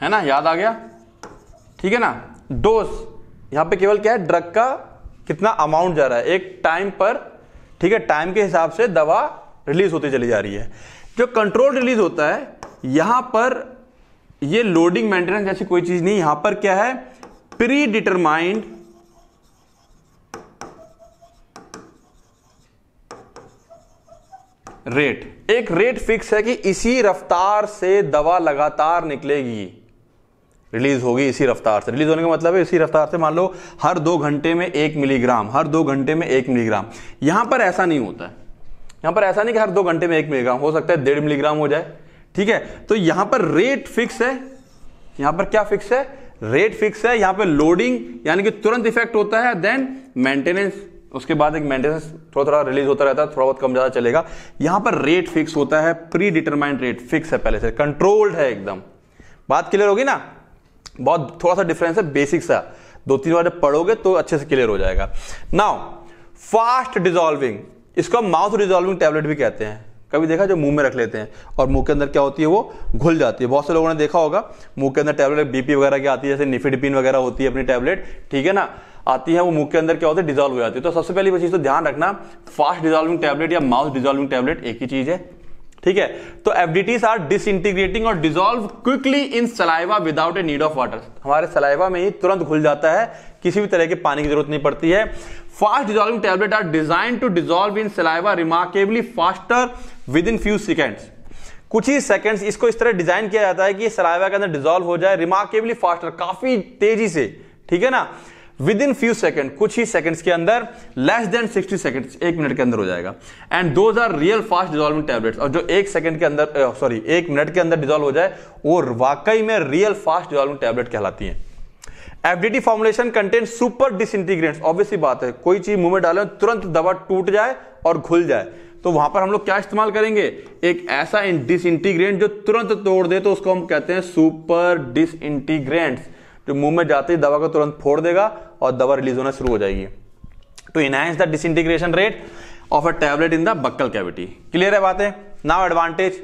है ना याद आ गया ठीक है ना डोज यहां पे केवल क्या है ड्रग का कितना अमाउंट जा रहा है एक टाइम पर ठीक है टाइम के हिसाब से दवा रिलीज होती चली जा रही है जो कंट्रोल रिलीज होता है यहां पर ये लोडिंग मेंटेनेंस जैसी कोई चीज नहीं यहां पर क्या है प्री डिटरमाइंड रेट एक रेट फिक्स है कि इसी रफ्तार से दवा लगातार निकलेगी रिलीज होगी इसी रफ्तार से रिलीज होने का मतलब है इसी रफ्तार से मान लो हर दो घंटे में एक मिलीग्राम हर दो घंटे में एक मिलीग्राम यहां पर ऐसा नहीं होता है यहां पर ऐसा नहीं कि हर दो घंटे में एक मिलीग्राम हो सकता है डेढ़ मिलीग्राम हो जाए ठीक है तो यहां पर रेट फिक्स है यहां पर क्या फिक्स है रेट फिक्स है यहां पर लोडिंग यानी कि तुरंत इफेक्ट होता है देन मेंटेनेंस उसके बाद एक मेंटेनेंस थोड़ा थोड़ा रिलीज होता रहता है थोड़ा बहुत कम ज्यादा चलेगा यहां पर रेट फिक्स होता है प्री डिटरमाइंड रेट फिक्स है पहले से कंट्रोल्ड है एकदम बात क्लियर होगी ना बहुत थोड़ा सा डिफरेंस है बेसिक सा दो तीन बार जब पढ़ोगे तो अच्छे से क्लियर हो जाएगा नाउ फास्ट डिजॉल्विंग इसको हम माउथ डिजॉल्विंग टैबलेट भी कहते हैं कभी देखा जो मुंह में रख लेते हैं और मुंह के अंदर क्या होती है वो घुल जाती है बहुत से लोगों ने देखा होगा मुंह के अंदर टैबलेट बीपी वगैरह की आती है जैसे निफिडपिन वगैरह होती है अपनी टैबलेट ठीक है ना आती है वो मुंह के अंदर क्या होती है डिजोल्व हो जाती है तो सबसे पहली चीज तो ध्यान रखना फास्ट डिजोल्विंग टैबलेट या माउथ डिजोल्विंग टैबलेट एक ही चीज है ठीक है तो एफडीटीज आर डिसइंटीग्रेटिंग और dissolve quickly in saliva without a need of water हमारे सलाइवा में ही तुरंत घुल जाता है किसी भी तरह के पानी की जरूरत नहीं पड़ती है fast dissolving are design to to in saliva remarkably faster with in few seconds कुछ ही सेकेंड्स इसको इस तरह डिजाइन किया जाता है कि सलाइवा के अंदर डिजोल्व हो जाए रिमार्केबली फास्टर काफी तेजी से ठीक है ना विद इन फ्यू सेकेंड कुछ ही सेकेंड्स के अंदर लेस देन सिक्सटी सेकंड्स एक मिनट के अंदर हो जाएगा and those are real fast dissolving tablets और जो एक सेकंड के अंदर सॉरी एक मिनट के अंदर डिजोल्व हो जाए वो वाकई में रियल फास्ट डिजोल्विंग टैबलेट कहलाती है FDT formulation content super disintegrants obviously बात है कोई चीज मुंह में डाले तुरंत दवा टूट जाए और घुल जाए तो वहां पर हम लोग क्या इस्तेमाल करेंगे एक ऐसा डिसइंटीग्रेंट जो तुरंत तोड़ दे तो उसको हम कहते हैं सुपर डिसइंटीग्रेंट्स जो मुंह में जाते ही दवा को तुरंत फोड़ देगा और दवा रिलीज होना शुरू हो जाएगी to enhance the disintegration rate of a tablet in the buccal cavity clear है बातें now advantage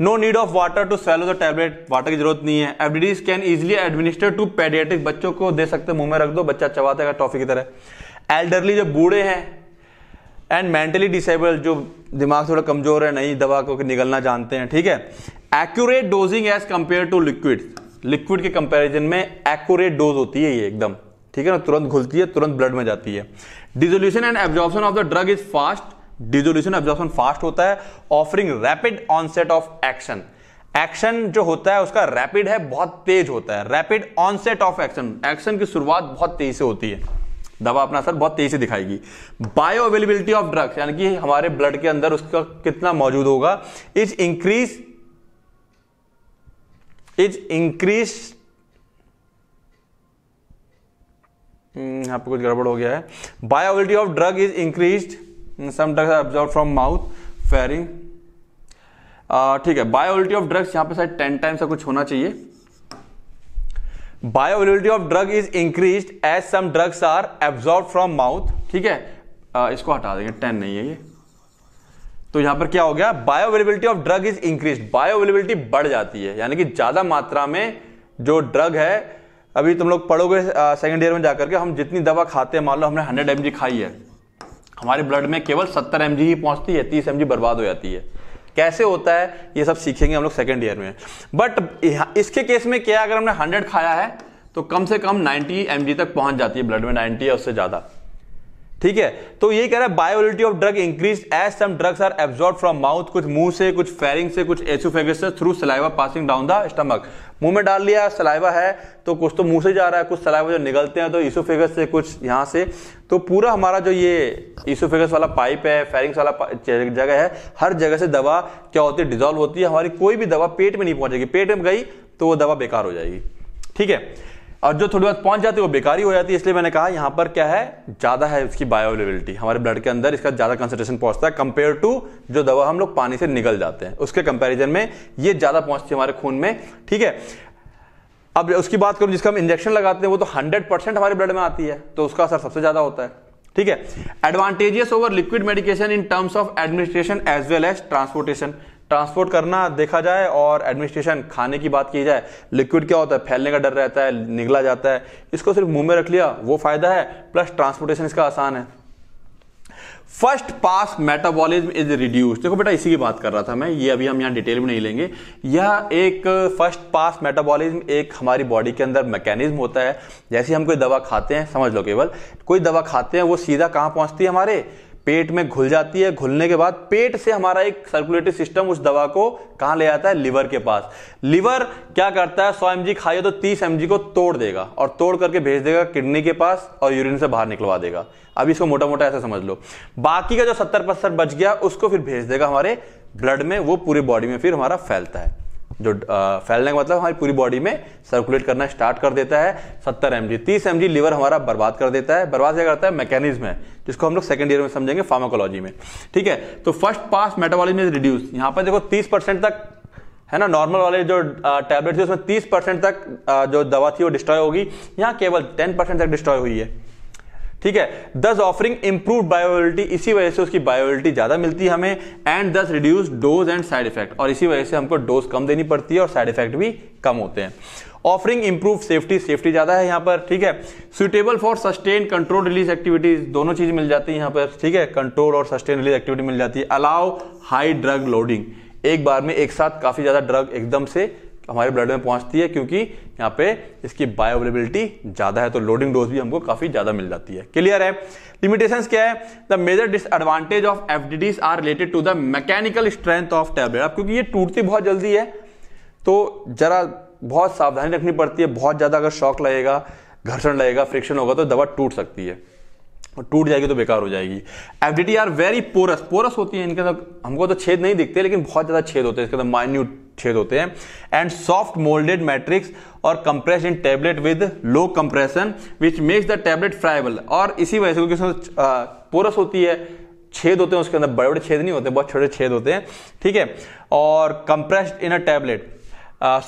no need of water to swallow the tablet water की जरूरत नहीं है FDDs can easily administer to paediatric बच्चों को दे सकते मुंह में रख दो बच्चा चबाते हैं टॉफी की तरह एल्डरली जो बूढ़े हैं एंड मेंटली डिसेबल जो दिमाग थोड़ा कमजोर है नहीं दवा को निगलना जानते हैं ठीक है accurate dosing as compare to liquid liquid के कंपेरिजन में एक्यूरेट डोज होती है ये एकदम ठीक है ना तुरंत घुलती है तुरंत ब्लड में जाती है dissolution and absorption of the drug is fast dissolution absorption fast होता है offering rapid onset of action action जो होता है उसका रैपिड है बहुत तेज होता है rapid onset of action action की शुरुआत बहुत तेज से होती है दवा अपना असर बहुत तेज से दिखाएगी बायो अवेलेबिलिटी ऑफ ड्रग्स यानी कि हमारे ब्लड के अंदर उसका कितना मौजूद होगा इज इंक्रीज इज इंक्रीज यहां पर कुछ गड़बड़ हो गया है availability of drug is increased some drugs are absorb from mouth pharynx ठीक है बायोलिटी ऑफ ड्रग्स यहां पे शायद टेन टाइम्स का कुछ होना चाहिए bioavailability of drug is increase as some drugs are absorb from mouth ठीक है uh, इसको हटा देंगे टेन नहीं है ये तो यहां पर क्या हो गया bioavailability of drug is increase bioavailability बढ़ जाती है यानी कि ज्यादा मात्रा में जो ड्रग है अभी तुम लोग पढ़ोगे सेकेंड uh, ईयर में जाकर के हम जितनी दवा खाते हैं मान लो हमने हंड्रेड एम खाई है हमारे ब्लड में केवल सत्तर एम ही पहुंचती है तीस एम बर्बाद हो जाती है कैसे होता है ये सब सीखेंगे हम लोग सेकेंड ईयर में बट इसके केस में क्या अगर हमने हंड्रेड खाया है तो कम से कम 90 एम तक पहुंच जाती है ब्लड में 90 या उससे ज़्यादा ठीक है तो ये कह रहा है bioavailability of drug increase as some drugs are absorb from mouth कुछ मुंह से कुछ फेरिंग से कुछ एसोफेगस से through saliva passing down the stomach मुंह में डाल लिया सलाइवा है तो कुछ तो मुंह से जा रहा है कुछ सलाइवा जो निकलते हैं तो ईसोफेगस से कुछ यहाँ से तो पूरा हमारा जो ये ईसोफेगस वाला पाइप है फेरिंग्स वाला जगह है हर जगह से दवा क्या होती है डिजोल्व होती है हमारी कोई भी दवा पेट में नहीं पहुंचेगी पेट में गई तो वो दवा बेकार हो जाएगी ठीक है और जो थोड़ी बहुत पहुंच जाती है वो बेकारी हो जाती है इसलिए मैंने कहा यहाँ पर क्या है ज़्यादा है इसकी बायोअवेलेबिलिटी हमारे ब्लड के अंदर इसका ज़्यादा कंसेंट्रेशन पहुंचता है कंपेयर टू जो दवा हम लोग पानी से निकल जाते हैं उसके कंपेरिजन में ये ज़्यादा पहुंचती है हमारे खून में ठीक है अब उसकी बात करूं जिसका हम इंजेक्शन लगाते हैं वो तो हंड्रेड हमारे ब्लड में आती है तो उसका असर सबसे ज़्यादा होता है ठीक है advantages over liquid medication in terms of administration as well as transportation transport करना देखा जाए और एडमिनिस्ट्रेशन खाने की बात की जाए लिक्विड क्या होता है फैलने का डर रहता है निगला जाता है इसको सिर्फ मुंह में रख लिया वो फायदा है प्लस ट्रांसपोर्टेशन इसका आसान है first pass metabolism is reduced देखो बेटा इसी की बात कर रहा था मैं ये अभी हम यहाँ डिटेल में नहीं लेंगे यह एक फर्स्ट पास मेटाबॉलिज्म एक हमारी बॉडी के अंदर मैकेनिज्म होता है जैसे हम कोई दवा खाते हैं समझ लो केवल कोई दवा खाते हैं वो सीधा कहाँ पहुँचती है हमारे पेट में घुल जाती है घुलने के बाद पेट से हमारा एक सर्कुलेटरी सिस्टम उस दवा को कहां ले जाता है लिवर के पास लिवर क्या करता है सौ एम खाइए तो तीस एम को तोड़ देगा और तोड़ करके भेज देगा किडनी के पास और यूरिन से बाहर निकलवा देगा अब इसको मोटा मोटा ऐसा समझ लो बाकी का जो सत्तर पत्थर बच गया उसको फिर भेज देगा हमारे ब्लड में वो पूरे बॉडी में फिर हमारा फैलता है जो फैलने का मतलब हमारी पूरी बॉडी में सर्कुलेट करना स्टार्ट कर देता है सत्तर एम जी तीस एम जी लीवर हमारा बर्बाद कर देता है बर्बाद क्या करता है मैकेनिज्म है जिसको हम लोग सेकेंड ईयर में समझेंगे फार्माकोलॉजी में ठीक है तो first pass metabolism is reduce यहाँ पर देखो तीस परसेंट तक है ना नॉर्मल वाले जो टैबलेट थी उसमें तीस परसेंट तक जो दवा थी वो डिस्ट्रॉय होगी यहाँ केवल टेन परसेंट तक डिस्ट्रॉय हुई है ठीक है दस ऑफरिंग इंप्रूव बायोलिटी इसी वजह से उसकी बायोलिटी ज्यादा मिलती है हमें and thus reduce dose and side effect और इसी वजह से हमको डोज कम देनी पड़ती है और साइड इफेक्ट भी कम होते हैं ऑफरिंग इंप्रूव सेफ्टी सेफ्टी ज्यादा है यहाँ पर ठीक है suitable for sustain control release activities दोनों चीज मिल जाती है यहाँ पर ठीक है कंट्रोल और सस्टेन रिलीज एक्टिविटी मिल जाती है अलाउ हाई ड्रग लोडिंग एक बार में एक साथ काफी ज्यादा ड्रग एकदम से हमारे ब्लड में पहुंचती है क्योंकि यहाँ पे इसकी बायोअवेलेबिलिटी ज़्यादा है तो लोडिंग डोज भी हमको काफ़ी ज़्यादा मिल जाती है क्लियर है लिमिटेशन क्या है the major disadvantage of F R related to the mechanical strength of tablet अब क्योंकि ये टूटती बहुत जल्दी है तो ज़रा बहुत सावधानी रखनी पड़ती है बहुत ज़्यादा अगर शॉक लगेगा घर्षण लगेगा फ्रिक्शन होगा तो दवा टूट सकती है और टूट जाएगी तो बेकार हो जाएगी F R very porous porous होती है इनके अंदर हमको तो छेद नहीं दिखते लेकिन बहुत ज़्यादा छेद होते हैं इसके अंदर माइन्यूट छेद होते हैं एंड सॉफ्ट मोल्डेड मैट्रिक्स और compress in tablet with low compression which makes the tablet friable और इसी वजह से क्योंकि पोरस होती है छेद होते हैं उसके अंदर बड़े बड़े छेद नहीं होते बहुत छोटे छेद होते हैं ठीक है और compressed in a tablet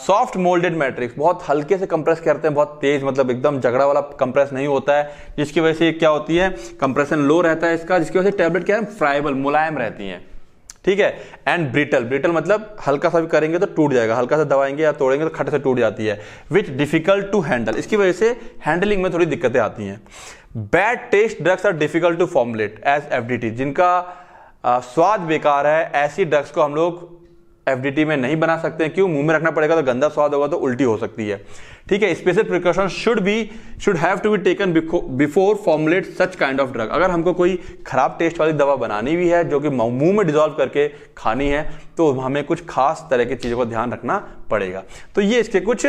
soft moulded matrix बहुत हल्के से कंप्रेस करते हैं बहुत तेज मतलब एकदम झगड़ा वाला कंप्रेस नहीं होता है जिसकी वजह से क्या होती है कंप्रेशन लो रहता है इसका जिसकी वजह से टैबलेट क्या है फ्राइबल मुलायम रहती है ठीक है एंड ब्रिटल ब्रिटल मतलब हल्का सा भी करेंगे तो टूट जाएगा हल्का सा दबाएंगे या तोड़ेंगे तो खट से टूट जाती है विच डिफिकल्ट टू हैंडल इसकी वजह से हैंडलिंग में थोड़ी दिक्कतें आती हैं bad taste drugs are difficult to formulate as F जिनका स्वाद बेकार है ऐसी ड्रग्स को हम लोग एफ में नहीं बना सकते क्यों मुंह में रखना पड़ेगा तो गंदा स्वाद होगा तो उल्टी हो सकती है ठीक है special precaution should be should have to be taken before formulate such kind of drug अगर हमको कोई खराब टेस्ट वाली दवा बनानी भी है जो कि मुंह में डिजॉल्व करके खानी है तो हमें कुछ खास तरह की चीज़ों का ध्यान रखना पड़ेगा तो ये इसके कुछ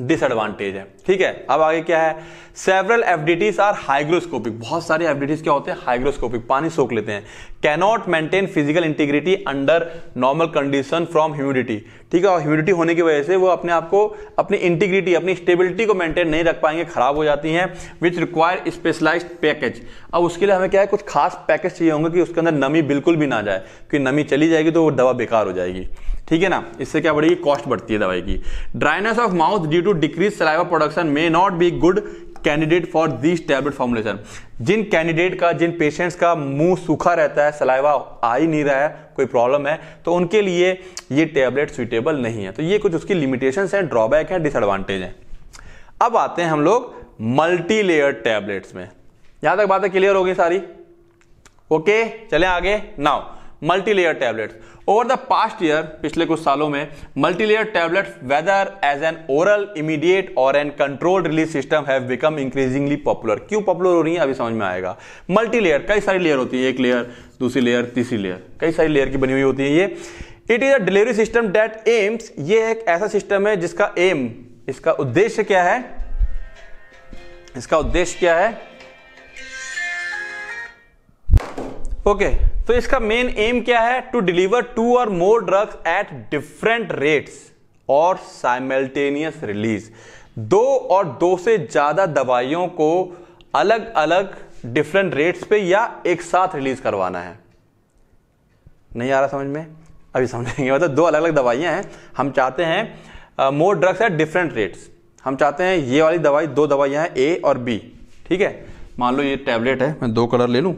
डिसएडवांटेज है ठीक है अब आगे क्या है सेवरल एफडीटीज आर हाइग्रोस्कोपिक बहुत सारे एफडीटीज क्या होते हैं हाइग्रोस्कोपिक पानी सोख लेते हैं cannot maintain physical integrity under normal condition from humidity ठीक है और ह्यूमिडिटी होने की वजह से वो अपने आप को अपनी इंटीग्रिटी अपनी स्टेबिलिटी को मेंटेन नहीं रख पाएंगे खराब हो जाती हैं विच रिक्वायर स्पेशलाइज पैकेज अब उसके लिए हमें क्या है कुछ खास पैकेज चाहिए होंगे कि उसके अंदर नमी बिल्कुल भी ना जाए क्योंकि नमी चली जाएगी तो वो दवा बेकार हो जाएगी ठीक है ना इससे क्या बढ़ेगी कॉस्ट बढ़ती है दवाई की dryness of mouth due to decrease saliva production may not be good candidate for this tablet formulation जिन कैंडिडेट का जिन पेशेंट्स का मुंह सूखा रहता है सलाइवा आ ही नहीं रहा है कोई प्रॉब्लम है तो उनके लिए ये टैबलेट सुइटेबल नहीं है तो ये कुछ उसकी लिमिटेशन है ड्रॉबैक है डिसएडवांटेज है अब आते हैं हम लोग मल्टी लेयर टैबलेट्स में यहां तक बातें क्लियर हो गई सारी ओके चले आगे now multilayer tablets over the past year पिछले कुछ सालों में multilayer tablets whether as an oral immediate और an controlled release system have become increasingly popular क्यों पॉपुलर हो रही है अभी समझ में आएगा मल्टीलेयर कई सारी लेयर होती है एक लेयर दूसरी लेयर तीसरी लेयर कई सारी लेयर की बनी हुई होती है ये it is a delivery system that aims ये एक ऐसा सिस्टम है जिसका एम इसका उद्देश्य क्या है इसका उद्देश्य क्या है ओके okay. तो इसका मेन एम क्या है टू डिलीवर टू और more drugs at different rates और साइमल्टेनियस रिलीज दो और दो से ज्यादा दवाइयों को अलग अलग डिफरेंट रेट्स पे या एक साथ रिलीज करवाना है नहीं आ रहा समझ में अभी समझेंगे मतलब दो अलग अलग दवाइयां हैं हम चाहते हैं more drugs at different rates हम चाहते हैं ये वाली दवाई दो दवाइयां हैं ए और बी ठीक है मान लो ये टैबलेट है मैं दो कलर ले लूँ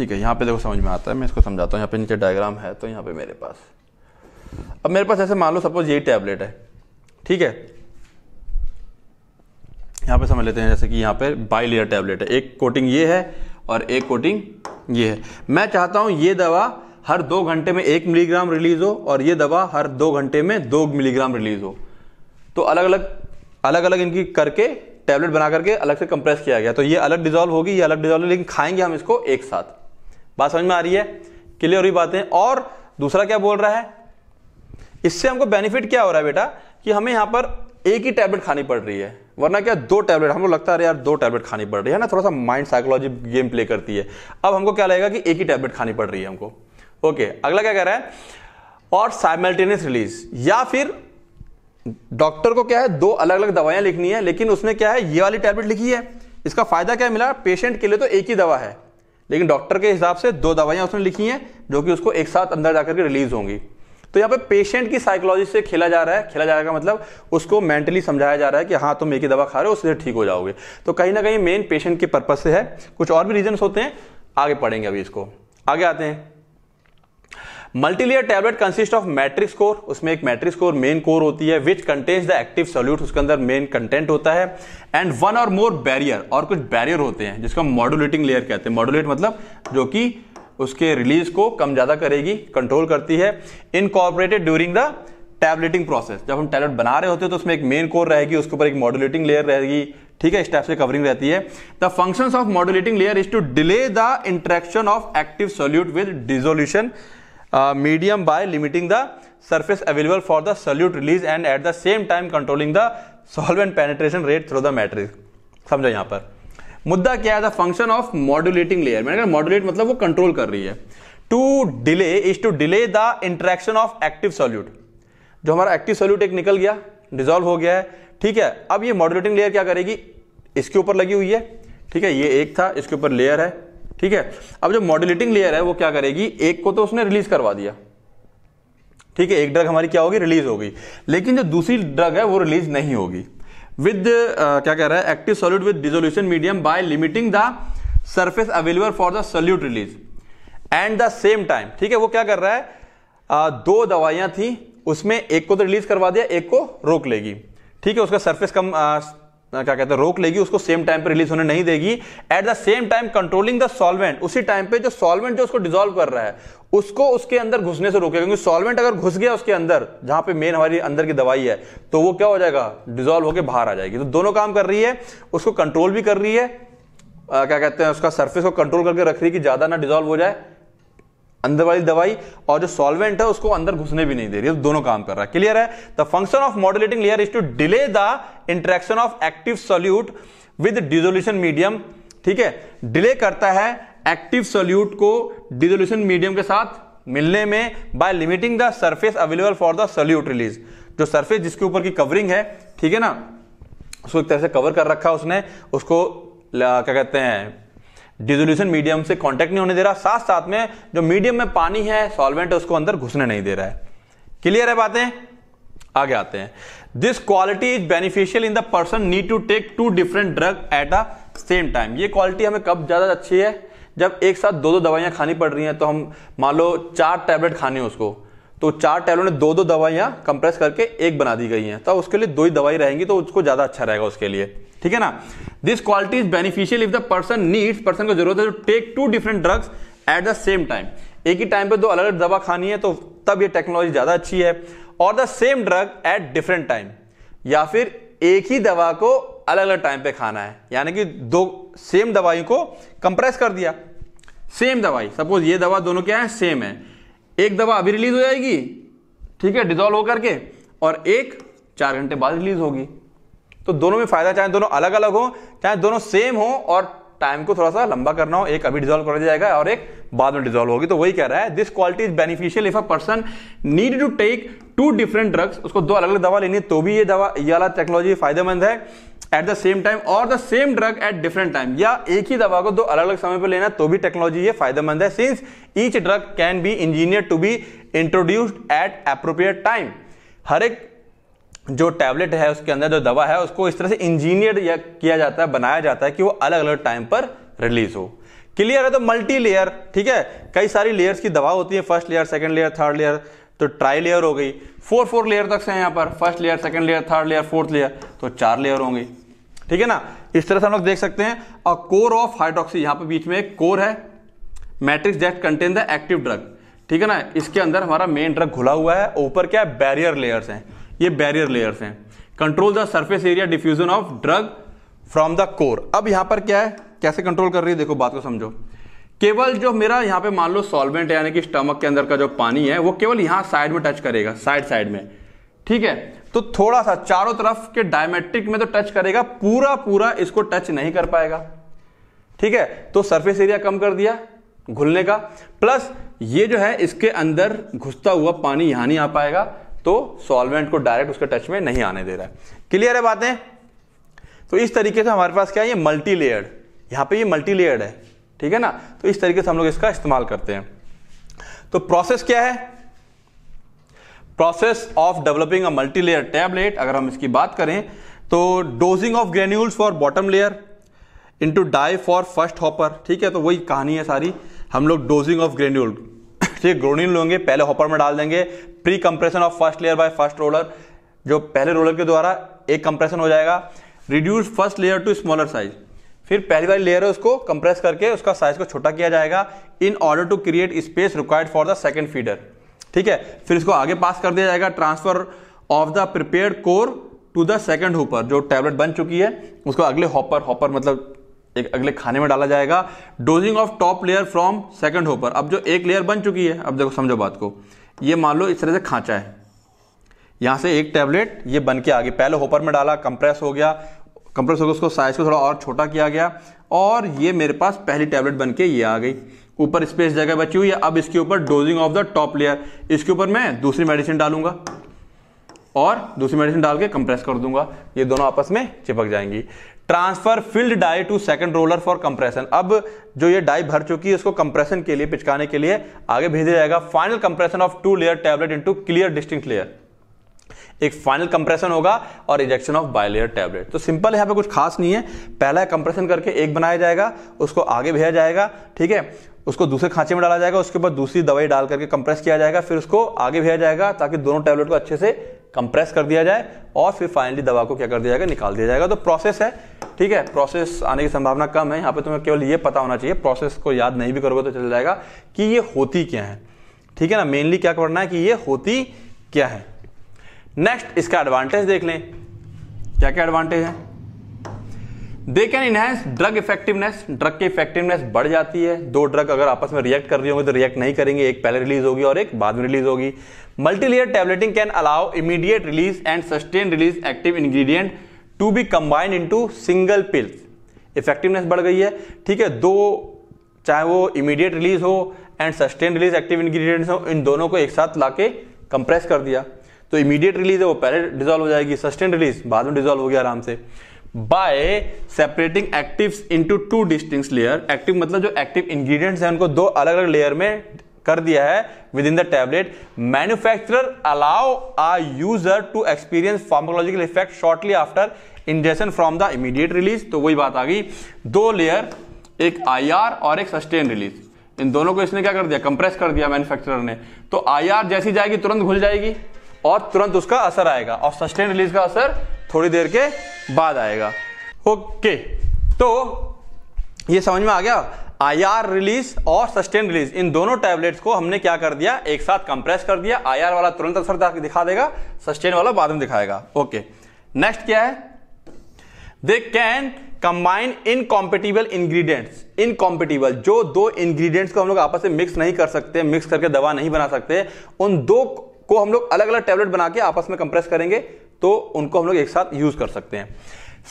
ठीक है यहाँ पे देखो समझ में आता है मैं इसको समझाता हूँ यहाँ पे नीचे डायग्राम है तो यहाँ पे मेरे पास अब मेरे पास ऐसे मान लो सपोज यही टैबलेट है ठीक है यहाँ पे समझ लेते हैं जैसे कि यहाँ पे बाई लेयर टैबलेट है एक कोटिंग ये है और एक कोटिंग ये है मैं चाहता हूँ ये दवा हर दो घंटे में एक मिलीग्राम रिलीज हो और ये दवा हर दो घंटे में दो मिलीग्राम रिलीज हो तो अलग अलग अलग अलग इनकी करके टैबलेट बना करके अलग से कंप्रेस किया गया तो ये अलग डिजॉल्व होगी ये अलग डिजॉल्व लेकिन खाएंगे हम इसको एक साथ बात समझ में आ रही है क्लियर हुई बातें और दूसरा क्या बोल रहा है इससे हमको बेनिफिट क्या हो रहा है बेटा कि हमें यहाँ पर एक ही टैबलेट खानी पड़ रही है वरना क्या दो टैबलेट हमको लगता है यार दो टैबलेट खानी पड़ रही है ना थोड़ा सा माइंड साइकोलॉजी गेम प्ले करती है अब हमको क्या लगेगा कि एक ही टैबलेट खानी पड़ रही है हमको ओके अगला क्या कह रहा है और साइमल्टेनियस रिलीज या फिर डॉक्टर को क्या है दो अलग अलग दवाइयां लिखनी है लेकिन उसने क्या है ये वाली टैबलेट लिखी है इसका फायदा क्या मिला पेशेंट के लिए तो एक ही दवा है लेकिन डॉक्टर के हिसाब से दो दवाइयाँ उसने लिखी हैं जो कि उसको एक साथ अंदर जाकर के रिलीज होंगी तो यहाँ पे पेशेंट की साइकोलॉजी से खेला जा रहा है खेला जाएगा मतलब उसको मेंटली समझाया जा रहा है कि हाँ तुम एक ही दवा खा रहे हो उससे ठीक हो जाओगे तो कहीं ना कहीं मेन पेशेंट के पर्पज से है कुछ और भी रीजन होते हैं आगे पढ़ेंगे अभी इसको आगे आते हैं multilayer tablet consist of matrix core उसमें एक मैट्रिक्स कोर मेन कोर होती है which contains the active solute उसके अंदर मेन कंटेंट होता है एंड वन और मोर बैरियर और कुछ बैरियर होते हैं जिसको मॉड्यूलेटिंग लेयर कहते हैं मॉड्यूलेट मतलब जो कि उसके रिलीज को कम ज्यादा करेगी कंट्रोल करती है incorporated during the tabletting process जब हम टैबलेट बना रहे होते हैं तो उसमें एक मेन कोर रहेगी उसके ऊपर एक मॉड्यूलेटिंग लेयर रहेगी ठीक है इस टाइप से कवरिंग रहती है the function of modulating layer is to delay the interaction of active solute with dissolution by limiting the surface available for the the release and at the same time controlling the the and penetration rate through the matrix समझो यहाँ पर मुद्दा क्या है the function of modulating layer मैंने कहा modulate मतलब वो कंट्रोल कर रही है to delay is to delay the interaction of active solute जो हमारा एक्टिव सॉल्यूट एक निकल गया डिजोल्व हो गया है ठीक है अब ये मॉड्यूलेटिंग लेयर क्या करेगी इसके ऊपर लगी हुई है ठीक है ये एक था इसके ऊपर लेयर है ठीक है अब जो मॉड्यूलेटिंग लेयर है वो क्या करेगी एक को तो उसने रिलीज करवा दिया ठीक है एक ड्रग हमारी क्या होगी रिलीज होगी लेकिन जो दूसरी ड्रग है वो रिलीज नहीं होगी विद uh, क्या कह रहा है active solute with dissolution medium by limiting the surface available for the solute release and the same time ठीक है वो क्या कर रहा है uh, दो दवाइयां थी उसमें एक को तो रिलीज करवा दिया एक को रोक लेगी ठीक है उसका सरफेस कम uh, क्या कहते हैं रोक लेगी उसको सेम टाइम पे रिलीज होने नहीं देगी at the same time controlling the solvent उसी टाइम पे जो सॉल्वेंट जो उसको डिजोल्व कर रहा है उसको उसके अंदर घुसने से रोकेगा क्योंकि सॉल्वेंट अगर घुस गया उसके अंदर जहां पे मेन हमारी अंदर की दवाई है तो वो क्या हो जाएगा डिजोल्व होकर बाहर आ जाएगी तो दोनों काम कर रही है उसको कंट्रोल भी कर रही है आ, क्या कहते हैं उसका सर्फेस को कंट्रोल करके रख रही है कि ज्यादा ना डिजोल्व हो जाए अंदर वाली दवाई और जो सॉल्वेंट है उसको अंदर घुसने भी नहीं दे रही है दोनों काम कर रहा है क्लियर है the function of modulating layer is to delay the interaction of active solute with dissolution medium ठीक है डिले करता है एक्टिव सोल्यूट को डिजोल्यूशन मीडियम के साथ मिलने में by limiting the surface available for the solute release जो सर्फेस जिसके ऊपर की कवरिंग है ठीक है ना उसको एक तरह से कवर कर रखा है उसने उसको क्या कहते हैं डिजोल्यूशन मीडियम से कॉन्टेक्ट नहीं होने दे रहा साथ साथ में जो मीडियम में पानी है सॉल्वेंट उसको अंदर घुसने नहीं दे रहा है क्लियर है बातें आगे आते हैं this quality is beneficial in the person need to take two different drug at a same time ये क्वालिटी हमें कब ज्यादा अच्छी है जब एक साथ दो दो दवाइयां खानी पड़ रही हैं तो हम मान लो चार टैबलेट खानी है उसको तो चार टैबलेट में दो दो दवाइयां कंप्रेस करके एक बना दी गई हैं तो उसके लिए दो ही दवाई रहेंगी तो उसको ज्यादा अच्छा रहेगा उसके लिए ठीक है ना this quality is beneficial if the person needs person को जरूरत है to take two different drugs at the same time एक ही टाइम पे दो अलग अलग दवा खानी है तो तब ये टेक्नोलॉजी ज्यादा अच्छी है और the same drug at different time या फिर एक ही दवा को अलग अलग टाइम पे खाना है यानी कि दो सेम दवाई को कंप्रेस कर दिया सेम दवाई सपोज ये दवा दोनों क्या है सेम है एक दवा अभी रिलीज हो जाएगी ठीक है डिजोल्व होकर के और एक चार घंटे बाद रिलीज होगी तो दोनों में फायदा चाहे दोनों अलग अलग हो चाहे दोनों सेम हो और टाइम को थोड़ा सा लंबा करना हो एक अभी डिजोल्व कर दिया जाएगा और एक बाद में डिजोल्व होगी तो वही कह रहा है this quality is beneficial if a person need to take two different drugs उसको दो अलग अलग दवा लेनी है तो भी ये दवा ये वाला टेक्नोलॉजी फायदेमंद है एट द सेम टाइम और the same drug at different time या एक ही दवा को दो अलग अलग समय पर लेना तो भी टेक्नोलॉजी ये फायदेमंद है since each drug can be engineer to be introduced at appropriate time हर एक जो टैबलेट है उसके अंदर जो दवा है उसको इस तरह से इंजीनियर किया जाता है बनाया जाता है कि वो अलग अलग टाइम पर रिलीज हो क्लियर है तो मल्टी लेयर ठीक है कई सारी लेयर्स की दवा होती है first layer second layer third layer तो ट्राई लेयर हो गई फोर फोर लेयर तक से यहाँ पर first layer second layer third layer fourth layer तो चार लेयर होंगी ठीक है ना इस तरह से हम लोग देख सकते हैं और कोर ऑफ हाइड्रोक्सी यहाँ पर बीच में एक कोर है matrix that contain the active drug ठीक है ना इसके अंदर हमारा मेन ड्रग घुला हुआ है ऊपर क्या है बैरियर लेयर्स हैं ये बैरियर लेयर्स हैं control the surface area diffusion of drug from the core अब यहां पर क्या है कैसे कंट्रोल कर रही है देखो बात को समझो केवल जो मेरा यहाँ पे मान लो सॉल्वेंट यानी कि स्टमक के अंदर का जो पानी है वो केवल यहाँ साइड में टच करेगा साइड साइड में ठीक है तो थोड़ा सा चारों तरफ के डायमेट्रिक में तो टच करेगा पूरा पूरा इसको टच नहीं कर पाएगा ठीक है तो सरफेस एरिया कम कर दिया घुलने का प्लस ये जो है इसके अंदर घुसता हुआ पानी यहां नहीं आ पाएगा तो सॉल्वेंट को डायरेक्ट उसके टच में नहीं आने दे रहा है क्लियर है बातें तो इस तरीके से हमारे पास क्या है ये मल्टी लेयर्ड यहां पे ये मल्टी लेयर्ड है ठीक है ना तो इस तरीके से हम लोग इसका इस्तेमाल करते हैं तो प्रोसेस क्या है process of developing a multi layer tablet अगर हम इसकी बात करें तो dosing of granules for bottom layer into die for first hopper ठीक है तो वही कहानी है सारी हम लोग डोजिंग ऑफ ग्रेन्यूल है ग्रोनिन लोगे पहले हॉपर में डाल देंगे pre compression of first layer by first roller जो पहले रोलर के द्वारा एक कंप्रेशन हो जाएगा reduce first layer to smaller size फिर पहली वाली लेयर है उसको कंप्रेस करके उसका साइज को छोटा किया जाएगा in order to create space required for the second feeder ठीक है फिर इसको आगे पास कर दिया जाएगा transfer of the prepare core to the second hopper जो टैबलेट बन चुकी है उसको अगले हॉपर हॉपर मतलब एक अगले खाने में डाला जाएगा dosing of top layer from second hopper अब जो एक लेयर बन चुकी है अब देखो समझो बात को ये मान लो इस तरह से खांचा है यहां से एक टैबलेट ये बन के आ गई पहले होपर में डाला कंप्रेस हो गया कंप्रेस होकर उसको साइज को थोड़ा और छोटा किया गया और ये मेरे पास पहली टैबलेट बन के ये आ गई ऊपर स्पेस जगह बची हुई है अब इसके ऊपर dosing of the top layer इसके ऊपर मैं दूसरी मेडिसिन डालूंगा और दूसरी मेडिसिन डाल के कंप्रेस कर दूंगा ये दोनों आपस में चिपक जाएंगी transfer filled die to second roller for compression अब जो ये डाई भर चुकी है इसको कंप्रेशन के लिए पिचकाने के लिए आगे भेजा जाएगा final compression of two layer tablet into clear distinct layer एक फाइनल कंप्रेशन होगा और इजेक्शन ऑफ बायलेयर टैबलेट तो सिंपल यहाँ पे कुछ खास नहीं है पहला कंप्रेशन करके एक बनाया जाएगा उसको आगे भेजा जाएगा ठीक है उसको दूसरे खांचे में डाला जाएगा उसके बाद दूसरी दवाई डाल करके कंप्रेस किया जाएगा फिर उसको आगे भेजा जाएगा ताकि दोनों टैबलेट को अच्छे से कंप्रेस कर दिया जाए और फिर फाइनली दवा को क्या कर दिया जाएगा निकाल दिया जाएगा तो प्रोसेस है ठीक है प्रोसेस आने की संभावना कम है यहाँ पे तुम्हें केवल ये पता होना चाहिए प्रोसेस को याद नहीं भी करोगे तो चल जाएगा कि ये होती क्या है ठीक है ना मेनली क्या करना है कि ये होती क्या है नेक्स्ट इसका एडवांटेज देख लें क्या क्या एडवांटेज है they can enhance drug effectiveness drug की इफेक्टिवनेस बढ़ जाती है दो ड्रग अगर आपस में रिएक्ट कर रही होंगे तो रिएक्ट नहीं करेंगे एक पहले रिलीज होगी और एक बाद में रिलीज होगी multilayer tableting can allow immediate release and sustain release active ingredient to be combined to single pills effectiveness बढ़ गई है ठीक है दो चाहे वो इमीडिएट रिलीज हो and sustain release active ingredients हो इन दोनों को एक साथ लाके कंप्रेस कर दिया तो इमीडिएट रिलीज है वो पहले डिजॉल्व हो जाएगी सस्टेन रिलीज बाद में डिजॉल्व हो गया आराम से by separating active into two distinct layer active मतलब जो एक्टिव इंग्रेडिएंट्स हैं उनको दो अलग अलग लेयर में कर दिया है within the tablet manufacturer allow a user to experience pharmacological effect shortly after injection from the immediate release तो वही बात आ गई दो लेयर एक आईआर और एक सस्टेन रिलीज इन दोनों को इसने क्या कर दिया कंप्रेस कर दिया मैन्युफैक्चरर ने तो आईआर जैसी जाएगी तुरंत घुल जाएगी और तुरंत उसका असर आएगा और सस्टेन रिलीज का असर थोड़ी देर के बाद आएगा ओके तो ये समझ में आ गया आईआर रिलीज और सस्टेन रिलीज इन दोनों टैबलेट्स को हमने क्या कर दिया एक साथ कंप्रेस कर दिया आईआर वाला तुरंत असर दिखा देगा सस्टेन वाला बाद में दिखाएगा ओके नेक्स्ट क्या है they can combine incompatible ingredients incompatible जो दो इंग्रीडियंट्स को हम लोग आपस में मिक्स नहीं कर सकते मिक्स करके दवा नहीं बना सकते उन दो को हम लोग अलग अलग टैबलेट बना के आपस में कंप्रेस करेंगे तो उनको हम लोग एक साथ यूज कर सकते हैं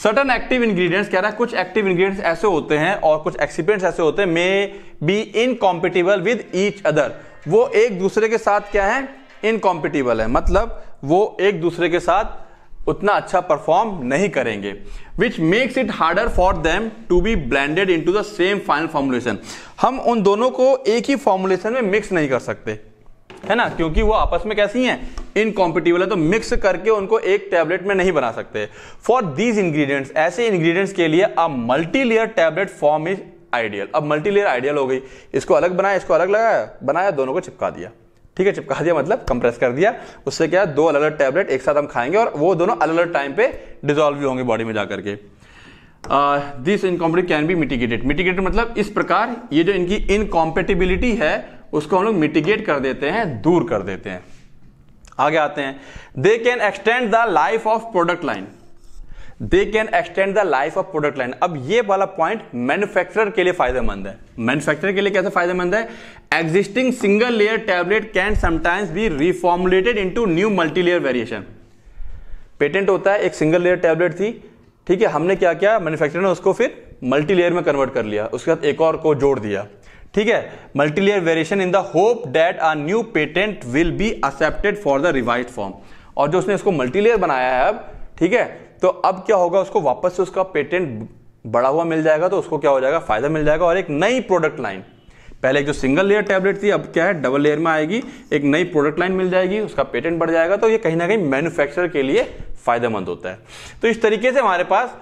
सर्टन एक्टिव इंग्रेडिएंट्स कह रहा है कुछ एक्टिव इंग्रेडिएंट्स ऐसे होते हैं और कुछ एक्सीपेंट्स ऐसे होते हैं may be incompatible with each other वो एक दूसरे के साथ क्या है इनकॉम्पिटिबल है मतलब वो एक दूसरे के साथ उतना अच्छा परफॉर्म नहीं करेंगे which makes it harder for them to be blended into the same final formulation हम उन दोनों को एक ही फॉर्मुलेशन में मिक्स नहीं कर सकते है ना क्योंकि वो आपस में कैसी हैं इनकॉम्पिटिबल है तो मिक्स करके उनको एक टैबलेट में नहीं बना सकते फॉर दीज इंग्रेडिएंट्स ऐसे इंग्रेडिएंट्स के लिए a multilayer tablet form is ideal अब मल्टीलेयर आइडियल हो गई इसको अलग बनाया इसको अलग लगाया बनाया दोनों को चिपका दिया ठीक है चिपका दिया मतलब कंप्रेस कर दिया उससे क्या दो अलग अलग टैबलेट एक साथ हम खाएंगे और वो दोनों अलग अलग टाइम पे डिजोल्व भी होंगे बॉडी में जाकर के this incompatibility can be mitigated mitigated मतलब इस प्रकार ये जो इनकी इनकॉम्पेटिबिलिटी है उसको हम लोग मिटिगेट कर देते हैं दूर कर देते हैं आगे आते हैं they can extend the life of product line they can extend the life of product line अब ये वाला पॉइंट मैन्युफैक्चरर के लिए फायदेमंद है मैन्युफैक्चरर के लिए कैसे फायदेमंद है existing single layer tablet can sometimes be reformulated into new multi layer variation patent होता है एक सिंगल लेयर टैबलेट थी ठीक है हमने क्या किया मैन्युफैक्चरर ने उसको फिर मल्टी लेयर में कन्वर्ट कर लिया उसके बाद एक और को जोड़ दिया ठीक है multilayer variation in the hope that a new patent will be accepted for the revise form और जो उसने इसको मल्टीलेयर बनाया है अब ठीक है तो अब क्या होगा उसको वापस से उसका पेटेंट बड़ा हुआ मिल जाएगा तो उसको क्या हो जाएगा फायदा मिल जाएगा और एक नई प्रोडक्ट लाइन पहले एक जो सिंगल लेयर टैबलेट थी अब क्या है डबल लेयर में आएगी एक नई प्रोडक्ट लाइन मिल जाएगी उसका पेटेंट बढ़ जाएगा तो ये कहीं ना कहीं मैन्युफैक्चरर के लिए फायदेमंद होता है तो इस तरीके से हमारे पास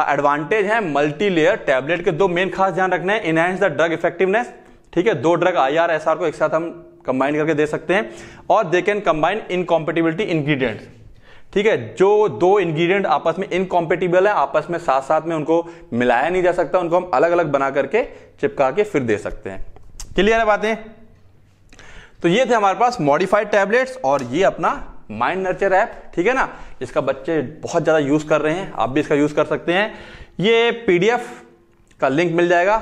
एडवांटेज है मल्टीलेयर टैबलेट के दो मेन खास ध्यान रखना है इनहेंस द ड्रग इफेक्टिवनेस ठीक है दो drug I R S R को एक साथ हम कंबाइन करके दे सकते हैं और they can combine incompatibility ingredient ठीक है जो दो इंग्रेडिएंट आपस में इनकॉम्पेटिबल है आपस में साथ साथ में उनको मिलाया नहीं जा सकता उनको हम अलग अलग बना करके चिपका के फिर दे सकते हैं क्लियर है बातें तो ये थे हमारे पास मॉडिफाइड टैबलेट्स और ये अपना माइंड नर्चर ऐप ठीक है ना इसका बच्चे बहुत ज़्यादा यूज़ कर रहे हैं आप भी इसका यूज़ कर सकते हैं ये पीडीएफ का लिंक मिल जाएगा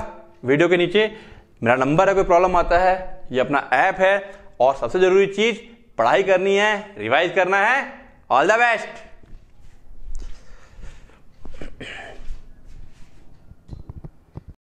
वीडियो के नीचे मेरा नंबर है कोई प्रॉब्लम आता है ये अपना ऐप है और सबसे ज़रूरी चीज़ पढ़ाई करनी है रिवाइज करना है ऑल द बेस्ट